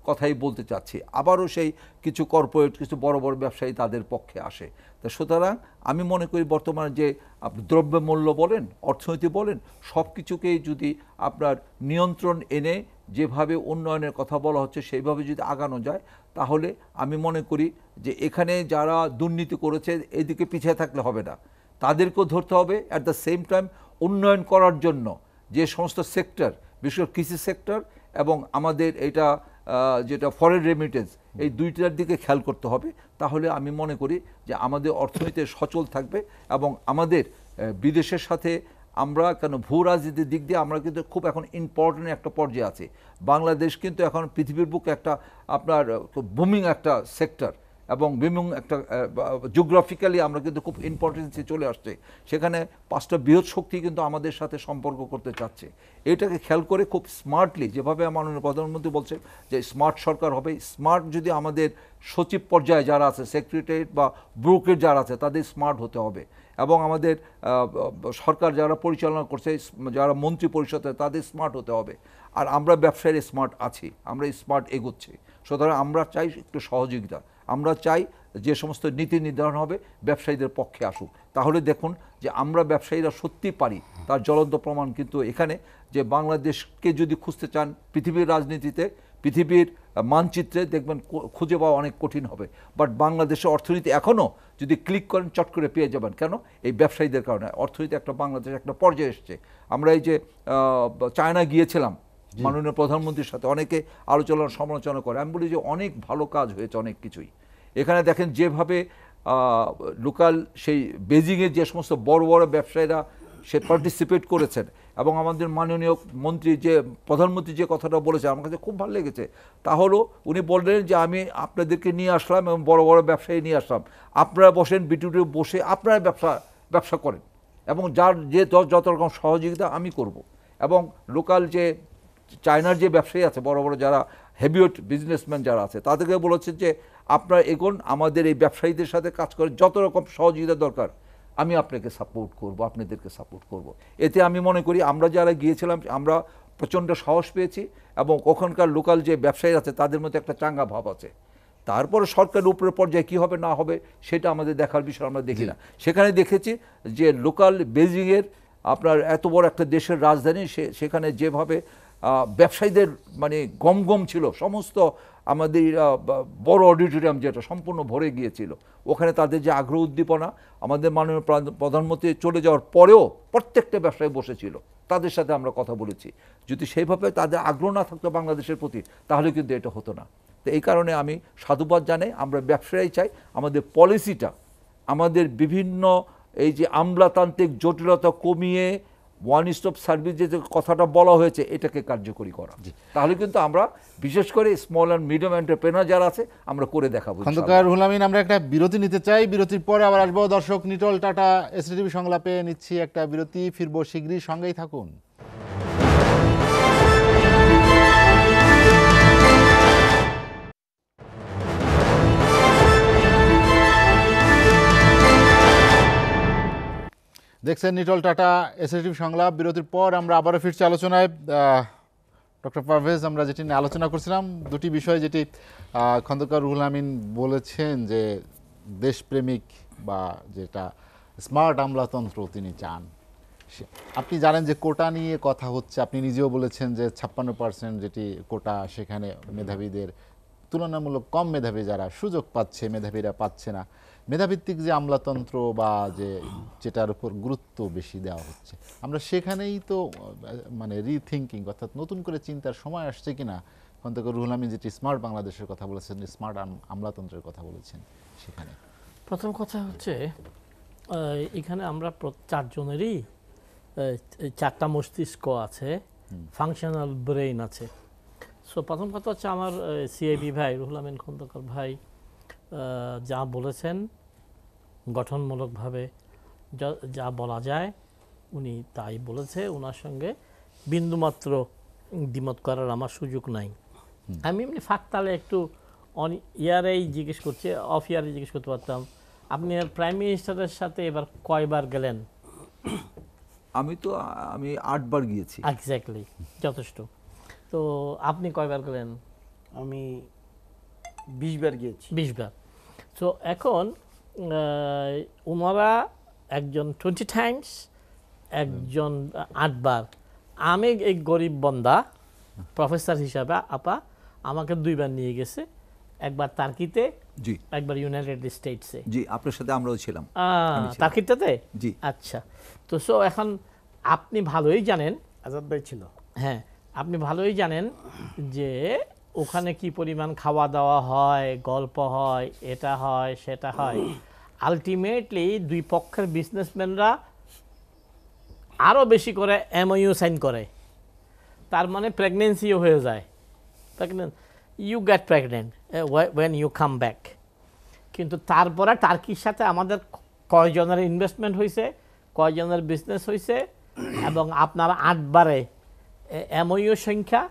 S5: কথাই বলতে চাচ্ছি আবারও সেই কিছু কর্পোরেট কিছু বড় বড় ব্যবসায়ী তাদের পক্ষে আসে তা সুতরাং আমি মনে করি বর্তমানে যে দ্রব্যমূল্য বলেন অর্থনীতি বলেন সব কিছুকেই যদি আপনার নিয়ন্ত্রণ এনে যেভাবে উন্নয়নের কথা বলা হচ্ছে সেইভাবে যদি আগানো যায় তাহলে আমি মনে করি যে এখানে যারা দুর্নীতি করেছে এদিকে পিছিয়ে থাকলে হবে না তাদেরকেও ধরতে হবে অ্যাট দ্য সেম টাইম উন্নয়ন করার জন্য যে সমস্ত সেক্টর বিশেষ কৃষি সেক্টর এবং আমাদের এটা যেটা ফরেন রেমিটেন্স এই দুইটার দিকে খেয়াল করতে হবে তাহলে আমি মনে করি যে আমাদের অর্থনীতি সচল থাকবে এবং আমাদের বিদেশের সাথে আমরা কেন ভূ রাজনীতির দিক দিয়ে আমরা কিন্তু খুব এখন ইম্পর্টেন্ট একটা পর্যায়ে আছে বাংলাদেশ কিন্তু এখন পৃথিবীর বুকে একটা আপনার বুমিং একটা সেক্টর এবং বিভিন্ন একটা জিওগ্রাফিক্যালি আমরা কিন্তু খুব ইম্পর্টেন্সে চলে আসছে সেখানে পাঁচটা বৃহৎ শক্তি কিন্তু আমাদের সাথে সম্পর্ক করতে চাচ্ছে এটাকে খেয়াল করে খুব স্মার্টলি যেভাবে মাননীয় প্রধানমন্ত্রী বলছেন যে স্মার্ট সরকার হবে স্মার্ট যদি আমাদের সচিব পর্যায়ে যারা আছে সেক্রেটারিয়েট বা ব্রোকের যারা আছে তাদের স্মার্ট হতে হবে এবং আমাদের সরকার যারা পরিচালনা করছে যারা মন্ত্রী পরিষদে তাদের স্মার্ট হতে হবে আর আমরা ব্যবসায়ীর স্মার্ট আছি আমরা স্মার্ট এগোচ্ছি সুতরাং আমরা চাই একটু সহযোগিতা আমরা চাই যে সমস্ত নীতি নির্ধারণ হবে ব্যবসায়ীদের পক্ষে আসুক তাহলে দেখুন যে আমরা ব্যবসায়ীরা সত্যি পারি তার জ্বলন্ত প্রমাণ কিন্তু এখানে যে বাংলাদেশকে যদি খুঁজতে চান পৃথিবীর রাজনীতিতে পৃথিবীর মানচিত্রে দেখবেন খুঁজে পাওয়া অনেক কঠিন হবে বাট বাংলাদেশের অর্থনীতি এখনও যদি ক্লিক করেন চট করে পেয়ে যাবেন কেন এই ব্যবসায়ীদের কারণে অর্থনীতি একটা বাংলাদেশ একটা পর্যায়ে এসছে আমরা এই যে চায়না গিয়েছিলাম মাননীয় প্রধানমন্ত্রীর সাথে অনেকে আলোচনা সমালোচনা করে আমি বলি যে অনেক ভালো কাজ হয়েছে অনেক কিছুই এখানে দেখেন যেভাবে লোকাল সেই বেজিংয়ের যে সমস্ত বড় বড় ব্যবসায়ীরা সে পার্টিসিপেট করেছেন এবং আমাদের মাননীয় মন্ত্রী যে প্রধানমন্ত্রী যে কথাটা বলেছে আমার কাছে খুব ভালো লেগেছে তা হলো উনি বললেন যে আমি আপনাদেরকে নিয়ে আসলাম এবং বড় বড় ব্যবসায়ী নিয়ে আসলাম আপনারা বসেন বিটিউটি বসে আপনারা ব্যবসা ব্যবসা করেন এবং যার যে যত রকম সহযোগিতা আমি করব এবং লোকাল যে চায়নার যে ব্যবসায়ী আছে বড় বড় যারা হেভিওট বিজনেসম্যান যারা আছে তাদেরকে বলেছে যে আপনারা এগোন আমাদের এই ব্যবসায়ীদের সাথে কাজ করে যত রকম সহযোগিতা দরকার আমি আপনাকে সাপোর্ট করব আপনাদেরকে সাপোর্ট করব। এতে আমি মনে করি আমরা যারা গিয়েছিলাম আমরা প্রচণ্ড সাহস পেয়েছি এবং ওখানকার লোকাল যে ব্যবসায়ী আছে তাদের মধ্যে একটা চাঙ্গা ভাব আছে তারপরে সরকারের উপরে পর্যায়ে কী হবে না হবে সেটা আমাদের দেখার বিষয় আমরা দেখি না সেখানে দেখেছি যে লোকাল বেজিংয়ের আপনার এত বড় একটা দেশের রাজধানী সে সেখানে যেভাবে ব্যবসায়ীদের মানে গম গম ছিল সমস্ত আমাদের বড় অডিটোরিয়াম যেটা সম্পূর্ণ ভরে গিয়েছিল ওখানে তাদের যে আগ্রহ উদ্দীপনা আমাদের মাননীয় প্রধানমন্ত্রী চলে যাওয়ার পরেও প্রত্যেকটা ব্যবসায়ী বসেছিল তাদের সাথে আমরা কথা বলেছি যদি সেইভাবে তাদের আগ্রহ না থাকতো বাংলাদেশের প্রতি তাহলে কিন্তু এটা হতো না তো এই কারণে আমি সাধুবাদ জানাই আমরা ব্যবসায়ী চাই আমাদের পলিসিটা আমাদের বিভিন্ন এই যে আমলাতান্ত্রিক জটিলতা কমিয়ে ওয়ান স্টপ সার্ভিস যে কথাটা বলা হয়েছে এটাকে কার্যকরী করা তাহলে কিন্তু আমরা বিশেষ করে স্মল অ্যান্ড মিডিয়াম এন্টারপ্রেনার যারা আছে আমরা করে দেখাবো খন্দকার হুলামিন আমরা একটা বিরতি নিতে চাই বিরতির পরে
S1: আবার আসবো দর্শক নিটল টাটা এসটিভি সংলাপে নিচ্ছি একটা বিরতি ফিরবো শীঘ্রই সঙ্গেই থাকুন দেখছেন নিটল টাটা এসএসটিভি সংলাপ বিরতির পর আমরা আবারও ফিরছি আলোচনায় ডক্টর পারভেজ আমরা যেটি নিয়ে আলোচনা করছিলাম দুটি বিষয় যেটি খন্দকার রুহুল আমিন বলেছেন যে দেশপ্রেমিক বা যেটা স্মার্ট আমলাতন্ত্র তিনি চান আপনি জানেন যে কোটা নিয়ে কথা হচ্ছে আপনি নিজেও বলেছেন যে ছাপ্পান্ন পার্সেন্ট যেটি কোটা সেখানে মেধাবীদের তুলনামূলক কম মেধাবী যারা সুযোগ পাচ্ছে মেধাবীরা পাচ্ছে না মেধাভিত্তিক যে আমলাতন্ত্র বা যে যেটার উপর গুরুত্ব বেশি দেওয়া হচ্ছে আমরা সেখানেই তো মানে রিথিঙ্কিং অর্থাৎ নতুন করে চিন্তার সময় আসছে কিনা খন্দকার রুহুল আমিন যেটি স্মার্ট বাংলাদেশের কথা বলেছেন স্মার্ট আমলাতন্ত্রের কথা বলেছেন সেখানে
S2: প্রথম কথা হচ্ছে এখানে আমরা চারজনেরই চারটা মস্তিষ্ক আছে ফাংশনাল ব্রেইন আছে সো প্রথম কথা হচ্ছে আমার সিআইবি ভাই রুহুল আমিন খন্দকার ভাই যা বলেছেন গঠনমূলকভাবে যা বলা যায় উনি তাই বলেছে ওনার সঙ্গে বিন্দুমাত্র দ্বিমত করার আমার সুযোগ নাই আমি এমনি ফাঁকতালে একটু অন ইয়ারেই জিজ্ঞেস করছি অফ ইয়ারে জিজ্ঞেস করতে পারতাম আপনি প্রাইম মিনিস্টারের সাথে এবার কয়বার গেলেন
S5: আমি তো আমি আটবার গিয়েছি
S2: এক্স্যাক্টলি যথেষ্ট তো আপনি কয়বার গেলেন আমি বিশবার বার গিয়েছি বিশ বার তো এখন উমারা একজন টোয়েন্টি টাইমস একজন আটবার আমি এই গরিব বন্দা প্রফেসর হিসাবে আপা আমাকে দুইবার নিয়ে গেছে একবার তার্কিতে জি একবার ইউনাইটেড স্টেটসে
S5: জি আপনার সাথে আমরাও ছিলাম তার্কিটাতে
S2: জি আচ্ছা তো সো এখন আপনি ভালোই জানেন আজাদ ভাই ছিল হ্যাঁ আপনি ভালোই জানেন যে ওখানে কি পরিমাণ খাওয়া দাওয়া হয় গল্প হয় এটা হয় সেটা হয় আলটিমেটলি দুই পক্ষের বিজনেসম্যানরা আরও বেশি করে এমওইউ সাইন করে তার মানে প্রেগনেন্সিও হয়ে যায় pregnant you get pregnant when you come back কিন্তু তারপরে টার্কির সাথে আমাদের কয়জনের ইনভেস্টমেন্ট হয়েছে কয়জনের বিজনেস হয়েছে এবং আপনার আটবারে এমওইউ সংখ্যা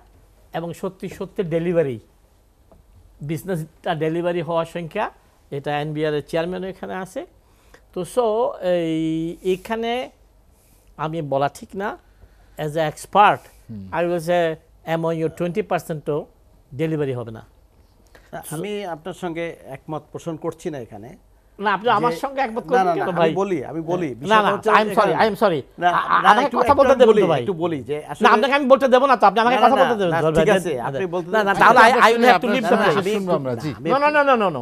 S2: এবং সত্যি সত্যি ডেলিভারি বিজনেসটা ডেলিভারি হওয়ার সংখ্যা এটা এনবিআরের চেয়ারম্যানও এখানে আছে তো সো এই এখানে আমি বলা ঠিক না as a expert I was a among you twenty পার্সেন্টও ডেলিভারি হবে না
S4: আমি আপনার সঙ্গে একমত পোষণ করছি না এখানে
S2: আমার সঙ্গে একমত ভাই বলি আমি বলি না না সরি
S4: আই কথা বলতে দেবেন ভাই বলি আপনাকে
S2: আমি বলতে দেব না তো কথা বলতে দেবেন না না তাহলে আই না না না না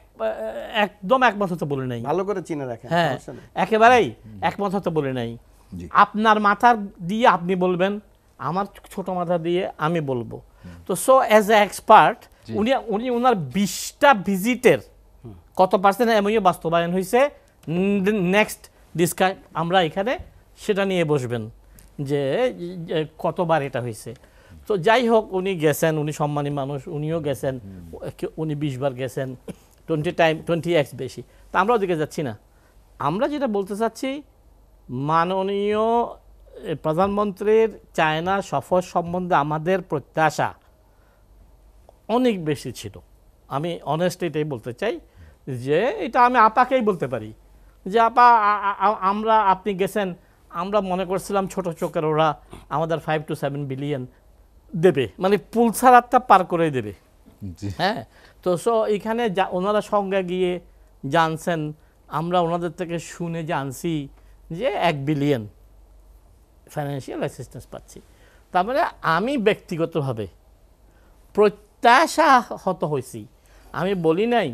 S2: একদম একমত হতে বলে নাই ভালো করে চিনে রাখেন হ্যাঁ একেবারেই একমত হতে বলে নাই আপনার মাথার দিয়ে আপনি বলবেন আমার ছোট মাথা দিয়ে আমি বলবো তো সো অ্যাজ এ এক্সপার্ট উনি উনি ওনার বিশটা ভিজিটের কত পার্সেন্ট এমইও বাস্তবায়ন হয়েছে নেক্সট ডিসকাস আমরা এখানে সেটা নিয়ে বসবেন যে কতবার এটা হয়েছে তো যাই হোক উনি গেছেন উনি সম্মানী মানুষ উনিও গেছেন উনি বিশবার গেছেন টোয়েন্টি টাইম টোয়েন্টি এক্স বেশি তা আমরা ওদিকে যাচ্ছি না আমরা যেটা বলতে চাচ্ছি মাননীয় প্রধানমন্ত্রীর চায়না সফর সম্বন্ধে আমাদের প্রত্যাশা অনেক বেশি ছিল আমি অনেস্ট এটাই বলতে চাই যে এটা আমি আপাকেই বলতে পারি যে আপা আমরা আপনি গেছেন আমরা মনে করছিলাম ছোট চোখের ওরা আমাদের ফাইভ টু সেভেন বিলিয়ন দেবে মানে পুলসার আত্মা পার করে দেবে হ্যাঁ তো সো এখানে যা ওনারা সঙ্গে গিয়ে জানছেন আমরা ওনাদের থেকে শুনে জানছি যে এক বিলিয়ন ফাইন্যান্সিয়াল অ্যাসিস্ট্যান্স পাচ্ছি তার মানে আমি ব্যক্তিগতভাবে প্রত্যাশা হত হয়েছি আমি বলি নাই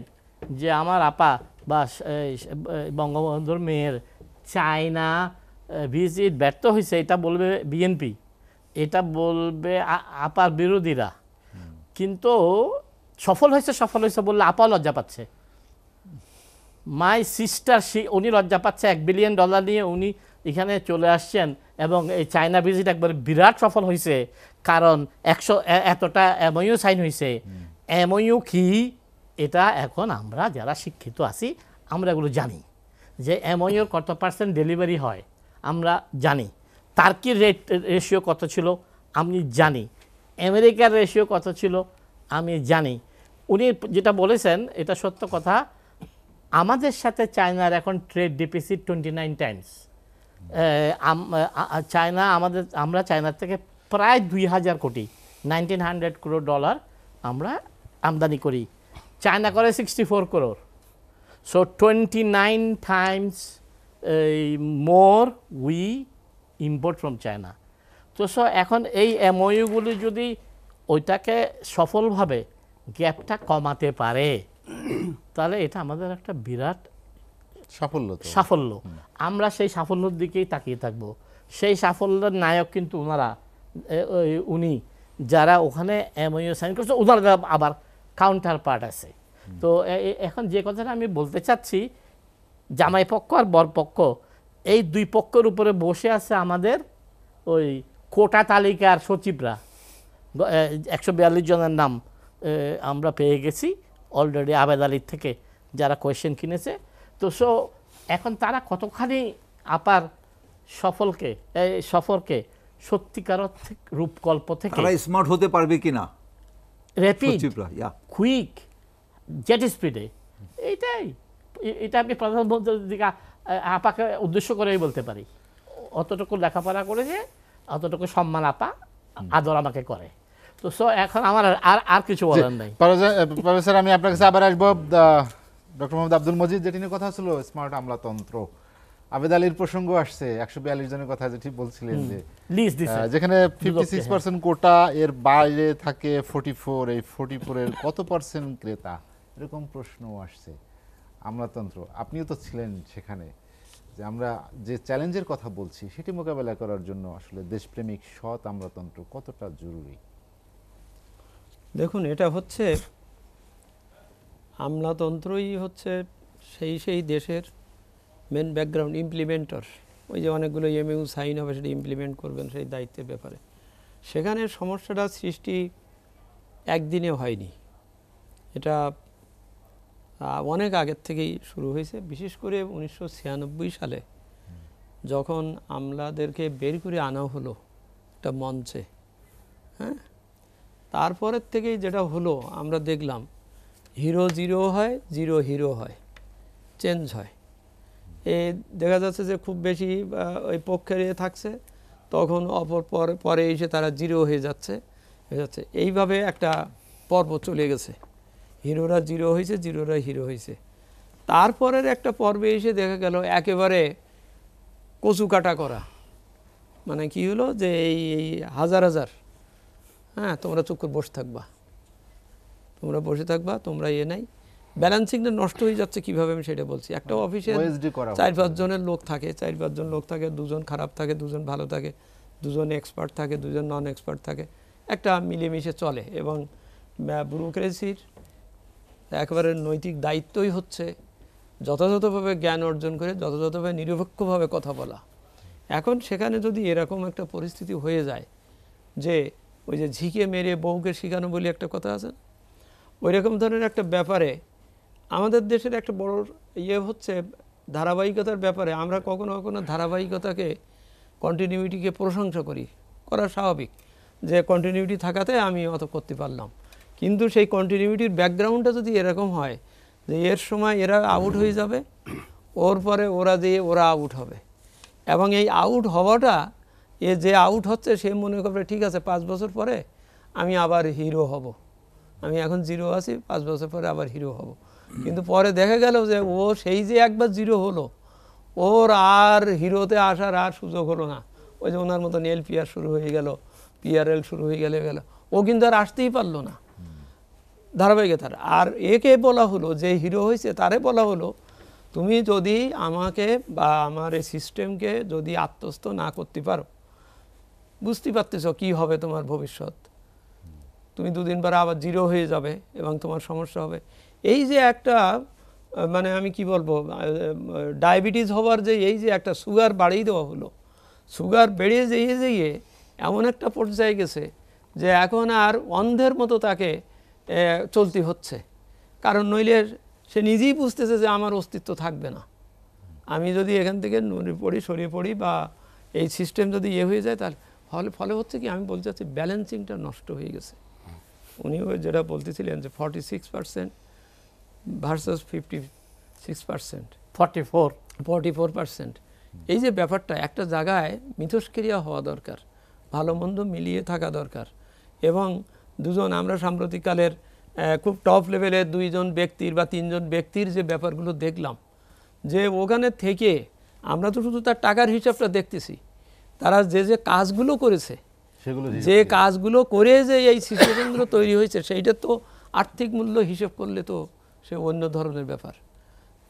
S2: যে আমার আপা বা বঙ্গবন্ধুর মেয়ের চায়না ভিজিট ব্যর্থ হয়েছে এটা বলবে বিএনপি এটা বলবে আপার বিরোধীরা কিন্তু সফল হয়েছে সফল হয়েছে বললে আপা লজ্জা পাচ্ছে মাই সিস্টার সি উনি লজ্জা পাচ্ছে এক বিলিয়ন ডলার নিয়ে উনি এখানে চলে আসছেন এবং এই চায়না ভিজিট একবার বিরাট সফল হয়েছে কারণ একশো এতটা এমইউ সাইন হয়েছে এমইউ কি এটা এখন আমরা যারা শিক্ষিত আছি আমরা এগুলো জানি যে এমইউর কত পার্সেন্ট ডেলিভারি হয় আমরা জানি তার কি রেট রেশিও কত ছিল আমি জানি আমেরিকার রেশিও কত ছিল আমি জানি উনি যেটা বলেছেন এটা সত্য কথা আমাদের সাথে চায়নার এখন trade deficit twenty nine times China আমাদের আমরা চায়নার থেকে প্রায় দুই হাজার কোটি নাইনটিন হান্ড্রেড ক্রোর ডলার আমরা আমদানি করি চায়না করে sixty four crore so twenty nine times more we import from China তো সো এখন এই এমওইগুলি যদি ওইটাকে সফলভাবে গ্যাপটা কমাতে পারে তাহলে এটা আমাদের একটা বিরাট সাফল্য সাফল্য আমরা সেই সাফল্যের দিকেই তাকিয়ে থাকব সেই সাফল্যের নায়ক কিন্তু ওনারা উনি যারা ওখানে এমওইউ সাইন করছে ওনার আবার কাউন্টার পার্ট আছে তো এখন যে কথাটা আমি বলতে চাচ্ছি জামাই পক্ষ আর বর পক্ষ এই দুই পক্ষের উপরে বসে আছে আমাদের ওই কোটা তালিকার সচিবরা একশো বিয়াল্লিশ জনের নাম আমরা পেয়ে গেছি অলরেডি আবেদ আলীর থেকে যারা কোয়েশ্চেন কিনেছে তো সো এখন তারা কতখানি আপার সফলকে সফরকে সত্যিকার রূপকল্প থেকে
S5: স্মার্ট হতে পারবে কি না র্যাপিড কুইক জেট স্পিডে
S2: এইটাই এটা আপনি প্রধানমন্ত্রীর দিকে আপাকে উদ্দেশ্য করেই বলতে পারি অতটুকু লেখাপড়া করেছে
S1: অতটুকু সম্মান আপা আদর আমাকে করে তো এখন আমার আর আর কিছু বলার নাই প্রফেসর আমি আপনার কাছে আবার আসবো ডক্টর মোহাম্মদ আব্দুল মজিদ যেটি নিয়ে কথা ছিল স্মার্ট আমলাতন্ত্র আবেদ আলীর প্রসঙ্গ আসছে একশো বিয়াল্লিশ জনের কথা যেটি বলছিলেন যে যেখানে ফিফটি সিক্স পার্সেন্ট কোটা এর বাইরে থাকে ফোর্টি ফোর এই ফোর্টি ফোরের কত পার্সেন্ট ক্রেতা এরকম প্রশ্ন আসছে আমলাতন্ত্র আপনিও তো ছিলেন সেখানে যে আমরা যে চ্যালেঞ্জের কথা বলছি সেটি মোকাবেলা করার জন্য আসলে দেশপ্রেমিক সৎ আমলাতন্ত্র কতটা জরুরি
S3: দেখুন এটা হচ্ছে আমলাতন্ত্রই হচ্ছে সেই সেই দেশের মেন ব্যাকগ্রাউন্ড ইমপ্লিমেন্টর ওই যে অনেকগুলো এমইউ সাইন হবে সেটা ইমপ্লিমেন্ট করবেন সেই দায়িত্বের ব্যাপারে সেখানে সমস্যাটা সৃষ্টি একদিনে হয়নি এটা অনেক আগের থেকেই শুরু হয়েছে বিশেষ করে উনিশশো সালে যখন আমলাদেরকে বের করে আনা হলো একটা মঞ্চে হ্যাঁ তারপরের থেকেই যেটা হলো আমরা দেখলাম হিরো জিরো হয় জিরো হিরো হয় চেঞ্জ হয় এ দেখা যাচ্ছে যে খুব বেশি ওই পক্ষের ইয়ে থাকছে তখন অপর পরে পরে এসে তারা জিরো হয়ে যাচ্ছে হয়ে যাচ্ছে এইভাবে একটা পর্ব চলে গেছে হিরোরা জিরো হয়েছে জিরোরা হিরো হয়েছে তারপরের একটা পর্বে এসে দেখা গেল একেবারে কচু কাটা করা মানে কি হলো যে এই হাজার হাজার হ্যাঁ তোমরা চুপ করে বসে থাকবা তোমরা বসে থাকবা তোমরা ইয়ে নাই ব্যালেন্সিংটা নষ্ট হয়ে যাচ্ছে কিভাবে আমি সেটা বলছি একটা অফিসে হ্যাঁ, চার পাঁচজনের লোক থাকে চার পাঁচজন লোক থাকে দুজন খারাপ থাকে দুজন ভালো থাকে দুজন এক্সপার্ট থাকে দুজন নন এক্সপার্ট থাকে একটা মিলেমিশে চলে এবং ব্যুরোক্রেসির একেবারে নৈতিক দায়িত্বই হচ্ছে যথাযথভাবে জ্ঞান অর্জন করে যথাযথভাবে নিরপেক্ষভাবে কথা বলা এখন সেখানে যদি এরকম একটা পরিস্থিতি হয়ে যায় যে ওই যে ঝিকে মেরে বউকে শিখানো বলে একটা কথা আছে ওই রকম ধরনের একটা ব্যাপারে আমাদের দেশের একটা বড় ইয়ে হচ্ছে ধারাবাহিকতার ব্যাপারে আমরা কখনো কখনো ধারাবাহিকতাকে কন্টিনিউটিকে প্রশংসা করি করা স্বাভাবিক যে কন্টিনিউটি থাকাতে আমি অত করতে পারলাম কিন্তু সেই কন্টিনিউটির ব্যাকগ্রাউন্ডটা যদি এরকম হয় যে এর সময় এরা আউট হয়ে যাবে ওর পরে ওরা দিয়ে ওরা আউট হবে এবং এই আউট হওয়াটা এ যে আউট হচ্ছে সে মনে করবে ঠিক আছে পাঁচ বছর পরে আমি আবার হিরো হব আমি এখন জিরো আছি পাঁচ বছর পরে আবার হিরো হব কিন্তু পরে দেখা গেল যে ও সেই যে একবার জিরো হলো ওর আর হিরোতে আসার আর সুযোগ হলো না ওই যে ওনার মতন এল পিআর শুরু হয়ে গেল পিআরএল শুরু হয়ে গেলে গেল ও কিন্তু আর আসতেই পারলো না ধারাবাহিকতার আর একে বলা হলো যে হিরো হয়েছে তারে বলা হলো তুমি যদি আমাকে বা আমার এই সিস্টেমকে যদি আত্মস্থ না করতে পারো বুঝতে পারতেছ কি হবে তোমার ভবিষ্যৎ তুমি দুদিন পরে আবার জিরো হয়ে যাবে এবং তোমার সমস্যা হবে এই যে একটা মানে আমি কি বলবো ডায়াবেটিস হওয়ার যে এই যে একটা সুগার বাড়িয়ে দেওয়া হলো সুগার বেড়ে যেয়ে যেয়ে এমন একটা পর্যায়ে গেছে যে এখন আর অন্ধের মতো তাকে চলতে হচ্ছে কারণ নইলে সে নিজেই বুঝতেছে যে আমার অস্তিত্ব থাকবে না আমি যদি এখান থেকে নড়ে পড়ি সরিয়ে পড়ি বা এই সিস্টেম যদি ইয়ে হয়ে যায় তাহলে ফলে ফলে হচ্ছে কি আমি বলতে চাচ্ছি ব্যালেন্সিংটা নষ্ট হয়ে গেছে উনি ওই যেটা বলতেছিলেন যে forty six percent versus fifty six percent forty four forty four percent এই যে ব্যাপারটা একটা জায়গায় মিথস্ক্রিয়া হওয়া দরকার ভালো মন্দ মিলিয়ে থাকা দরকার এবং দুজন আমরা সাম্প্রতিককালের খুব টপ লেভেলের দুইজন ব্যক্তির বা তিনজন ব্যক্তির যে ব্যাপারগুলো দেখলাম যে ওখানে থেকে আমরা তো শুধু তার টাকার হিসাবটা দেখতেছি তারা যে যে কাজগুলো করেছে সেগুলো যে কাজগুলো করে যে এই শিশুকেন্দ্র তৈরি হয়েছে সেইটা তো আর্থিক মূল্য হিসেব করলে তো সে অন্য ধরনের ব্যাপার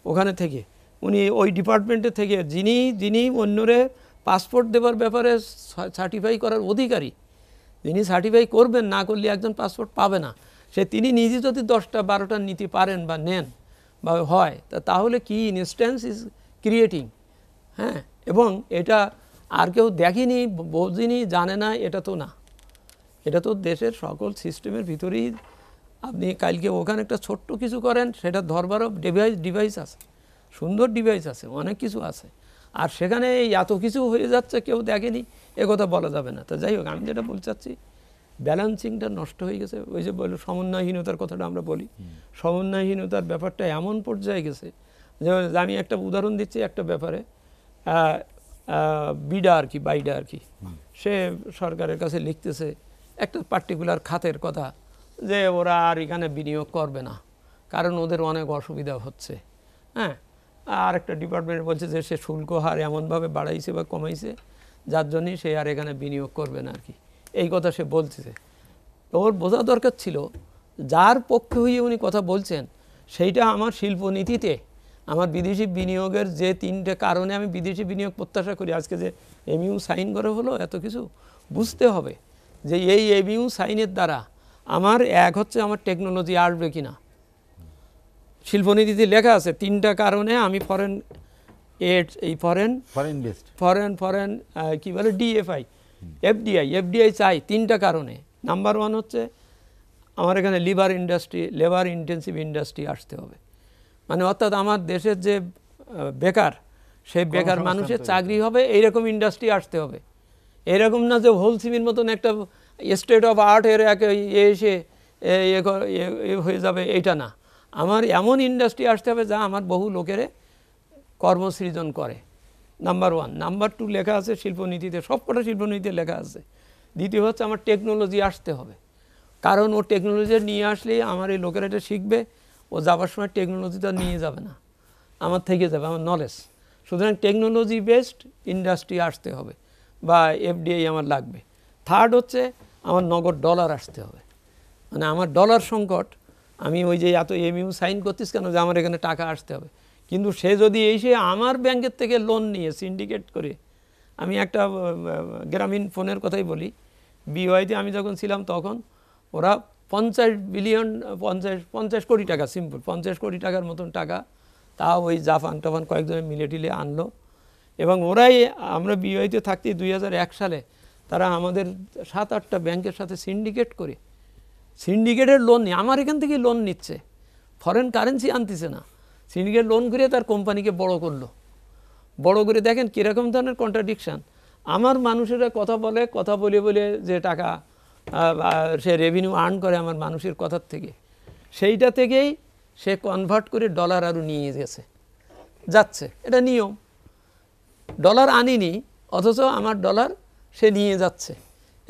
S3: ওখানে থেকে উনি ওই ডিপার্টমেন্টে থেকে যিনি যিনি অন্যরে পাসপোর্ট দেবার ব্যাপারে সার্টিফাই করার অধিকারী যিনি সার্টিফাই করবেন না করলে একজন পাসপোর্ট পাবে না সে তিনি নিজে যদি দশটা বারোটা নীতি পারেন বা নেন বা হয় তা তাহলে কি ইনস্ট্যান্স ইজ ক্রিয়েটিং হ্যাঁ এবং এটা আর কেউ দেখেনি বোঝেনি জানে না এটা তো না এটা তো দেশের সকল সিস্টেমের ভিতরেই আপনি কালকে ওখানে একটা ছোট্ট কিছু করেন সেটা ধরবারও ডিভাইস ডিভাইস আছে সুন্দর ডিভাইস আছে অনেক কিছু আছে আর সেখানে এত কিছু হয়ে যাচ্ছে কেউ দেখেনি কথা বলা যাবে না তো যাই হোক আমি যেটা বলতে চাচ্ছি ব্যালেন্সিংটা নষ্ট হয়ে গেছে ওই যে বললো সমন্বয়হীনতার কথাটা আমরা বলি সমন্বয়হীনতার ব্যাপারটা এমন পর্যায়ে গেছে যে আমি একটা উদাহরণ দিচ্ছি একটা ব্যাপারে বিডা আর কি বাইডা আর কি সে সরকারের কাছে লিখতেছে একটা পার্টিকুলার খাতের কথা যে ওরা আর এখানে বিনিয়োগ করবে না কারণ ওদের অনেক অসুবিধা হচ্ছে হ্যাঁ আর একটা ডিপার্টমেন্ট বলছে যে সে শুল্ক হার এমনভাবে বাড়াইছে বা কমাইছে যার জন্যই সে আর এখানে বিনিয়োগ করবে না আর কি এই কথা সে বলছে ওর বোঝা দরকার ছিল যার পক্ষে হয়ে উনি কথা বলছেন সেইটা আমার শিল্পনীতিতে আমার বিদেশি বিনিয়োগের যে তিনটে কারণে আমি বিদেশি বিনিয়োগ প্রত্যাশা করি আজকে যে এমইউ সাইন করে হলো এত কিছু বুঝতে হবে যে এই এমইউ সাইনের দ্বারা আমার এক হচ্ছে আমার টেকনোলজি আসবে কি না শিল্পনীতিতে লেখা আছে তিনটা কারণে আমি ফরেন এড এই ফরেন ফরেন ফরেন ফরেন কী বলে ডিএফআই এফডিআই এফডিআই চাই তিনটা কারণে নাম্বার ওয়ান হচ্ছে আমার এখানে lever industry labour intensive industry আসতে হবে মানে অর্থাৎ আমার দেশের যে বেকার সেই বেকার মানুষের চাকরি হবে এইরকম ইন্ডাস্ট্রি আসতে হবে এরকম না যে হোলসিমের মতন একটা স্টেট অফ আর্ট এর ইয়ে এসে ইয়ে ইয়ে, হয়ে যাবে এটা না আমার এমন ইন্ডাস্ট্রি আসতে হবে যা আমার বহু লোকের কর্মসৃজন করে নাম্বার ওয়ান নাম্বার টু লেখা আছে শিল্পনীতিতে সবকটা শিল্পনীতিতে লেখা আছে দ্বিতীয় হচ্ছে আমার টেকনোলজি আসতে হবে কারণ ও টেকনোলজি নিয়ে আসলে আমার এই লোকেরা এটা শিখবে ও যাবার সময় টেকনোলজিটা নিয়ে যাবে না আমার থেকে যাবে আমার নলেজ সুতরাং টেকনোলজি বেসড ইন্ডাস্ট্রি আসতে হবে বা এফডিআই আমার লাগবে থার্ড হচ্ছে আমার নগদ ডলার আসতে হবে মানে আমার ডলার সংকট আমি ওই যে এত এমইউ সাইন করতিস কেন যে আমার এখানে টাকা আসতে হবে কিন্তু সে যদি এসে আমার ব্যাংকের থেকে লোন নিয়ে সিন্ডিকেট করে আমি একটা গ্রামীণ ফোনের কথাই বলি বিওয়াইতে আমি যখন ছিলাম তখন ওরা পঞ্চাশ বিলিয়ন পঞ্চাশ পঞ্চাশ কোটি টাকা সিম্পল পঞ্চাশ কোটি টাকার মতন টাকা তা ওই জাফান টাফান কয়েকজনে মিলে টিলে আনলো এবং ওরাই আমরা বিবাহিত থাকতেই দুই সালে তারা আমাদের সাত আটটা ব্যাংকের সাথে সিন্ডিকেট করে সিন্ডিকেটের লোন নিয়ে আমার এখান থেকে লোন নিচ্ছে ফরেন কারেন্সি আনতেছে না সিন্ডিকেট লোন করে তার কোম্পানিকে বড় করলো বড় করে দেখেন কীরকম ধরনের কন্ট্রাডিকশান আমার মানুষেরা কথা বলে কথা বলে বলে যে টাকা সে রেভিনিউ আর্ন করে আমার মানুষের কথার থেকে সেইটা থেকেই সে কনভার্ট করে ডলার আরও নিয়ে গেছে যাচ্ছে এটা নিয়ম ডলার আনিনি অথচ আমার ডলার সে নিয়ে যাচ্ছে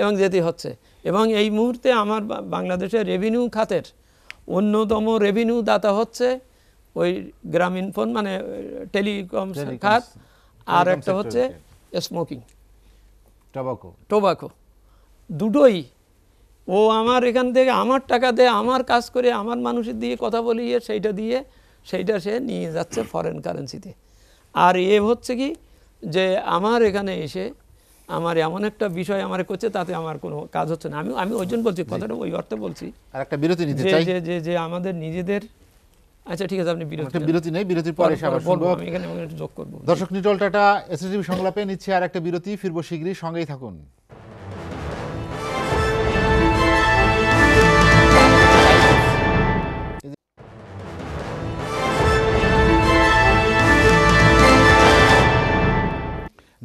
S3: এবং যেতে হচ্ছে এবং এই মুহূর্তে আমার বাংলাদেশের রেভিনিউ খাতের অন্যতম রেভিনিউ দাতা হচ্ছে ওই গ্রামীণ ফোন মানে টেলিকম খাত আর একটা হচ্ছে স্মোকিং টোবাকো টোবাকো দুটোই ও আমার এখান থেকে আমার টাকা দেয় আমার কাজ করে আমার মানুষের দিয়ে কথা বলিয়ে সেইটা দিয়ে সেইটা সে নিয়ে যাচ্ছে ফরেন কারেন্সিতে আর এ হচ্ছে কি যে আমার এখানে এসে আমার এমন একটা বিষয় আমার করছে তাতে আমার কোনো কাজ হচ্ছে না আমি আমি ওই জন্য বলছি কথাটা ওই অর্থে বলছি আর একটা বিরতি নিতে যে যে আমাদের নিজেদের আচ্ছা ঠিক আছে আপনি বিরতি বিরতি নেই বিরতির পরে আবার শুনবো আমি এখানে
S1: যোগ করব দর্শক নিটল টাটা এসএসবি সংলাপে নিচ্ছে আর একটা বিরতি ফিরবো শিগগিরই সঙ্গেই থাকুন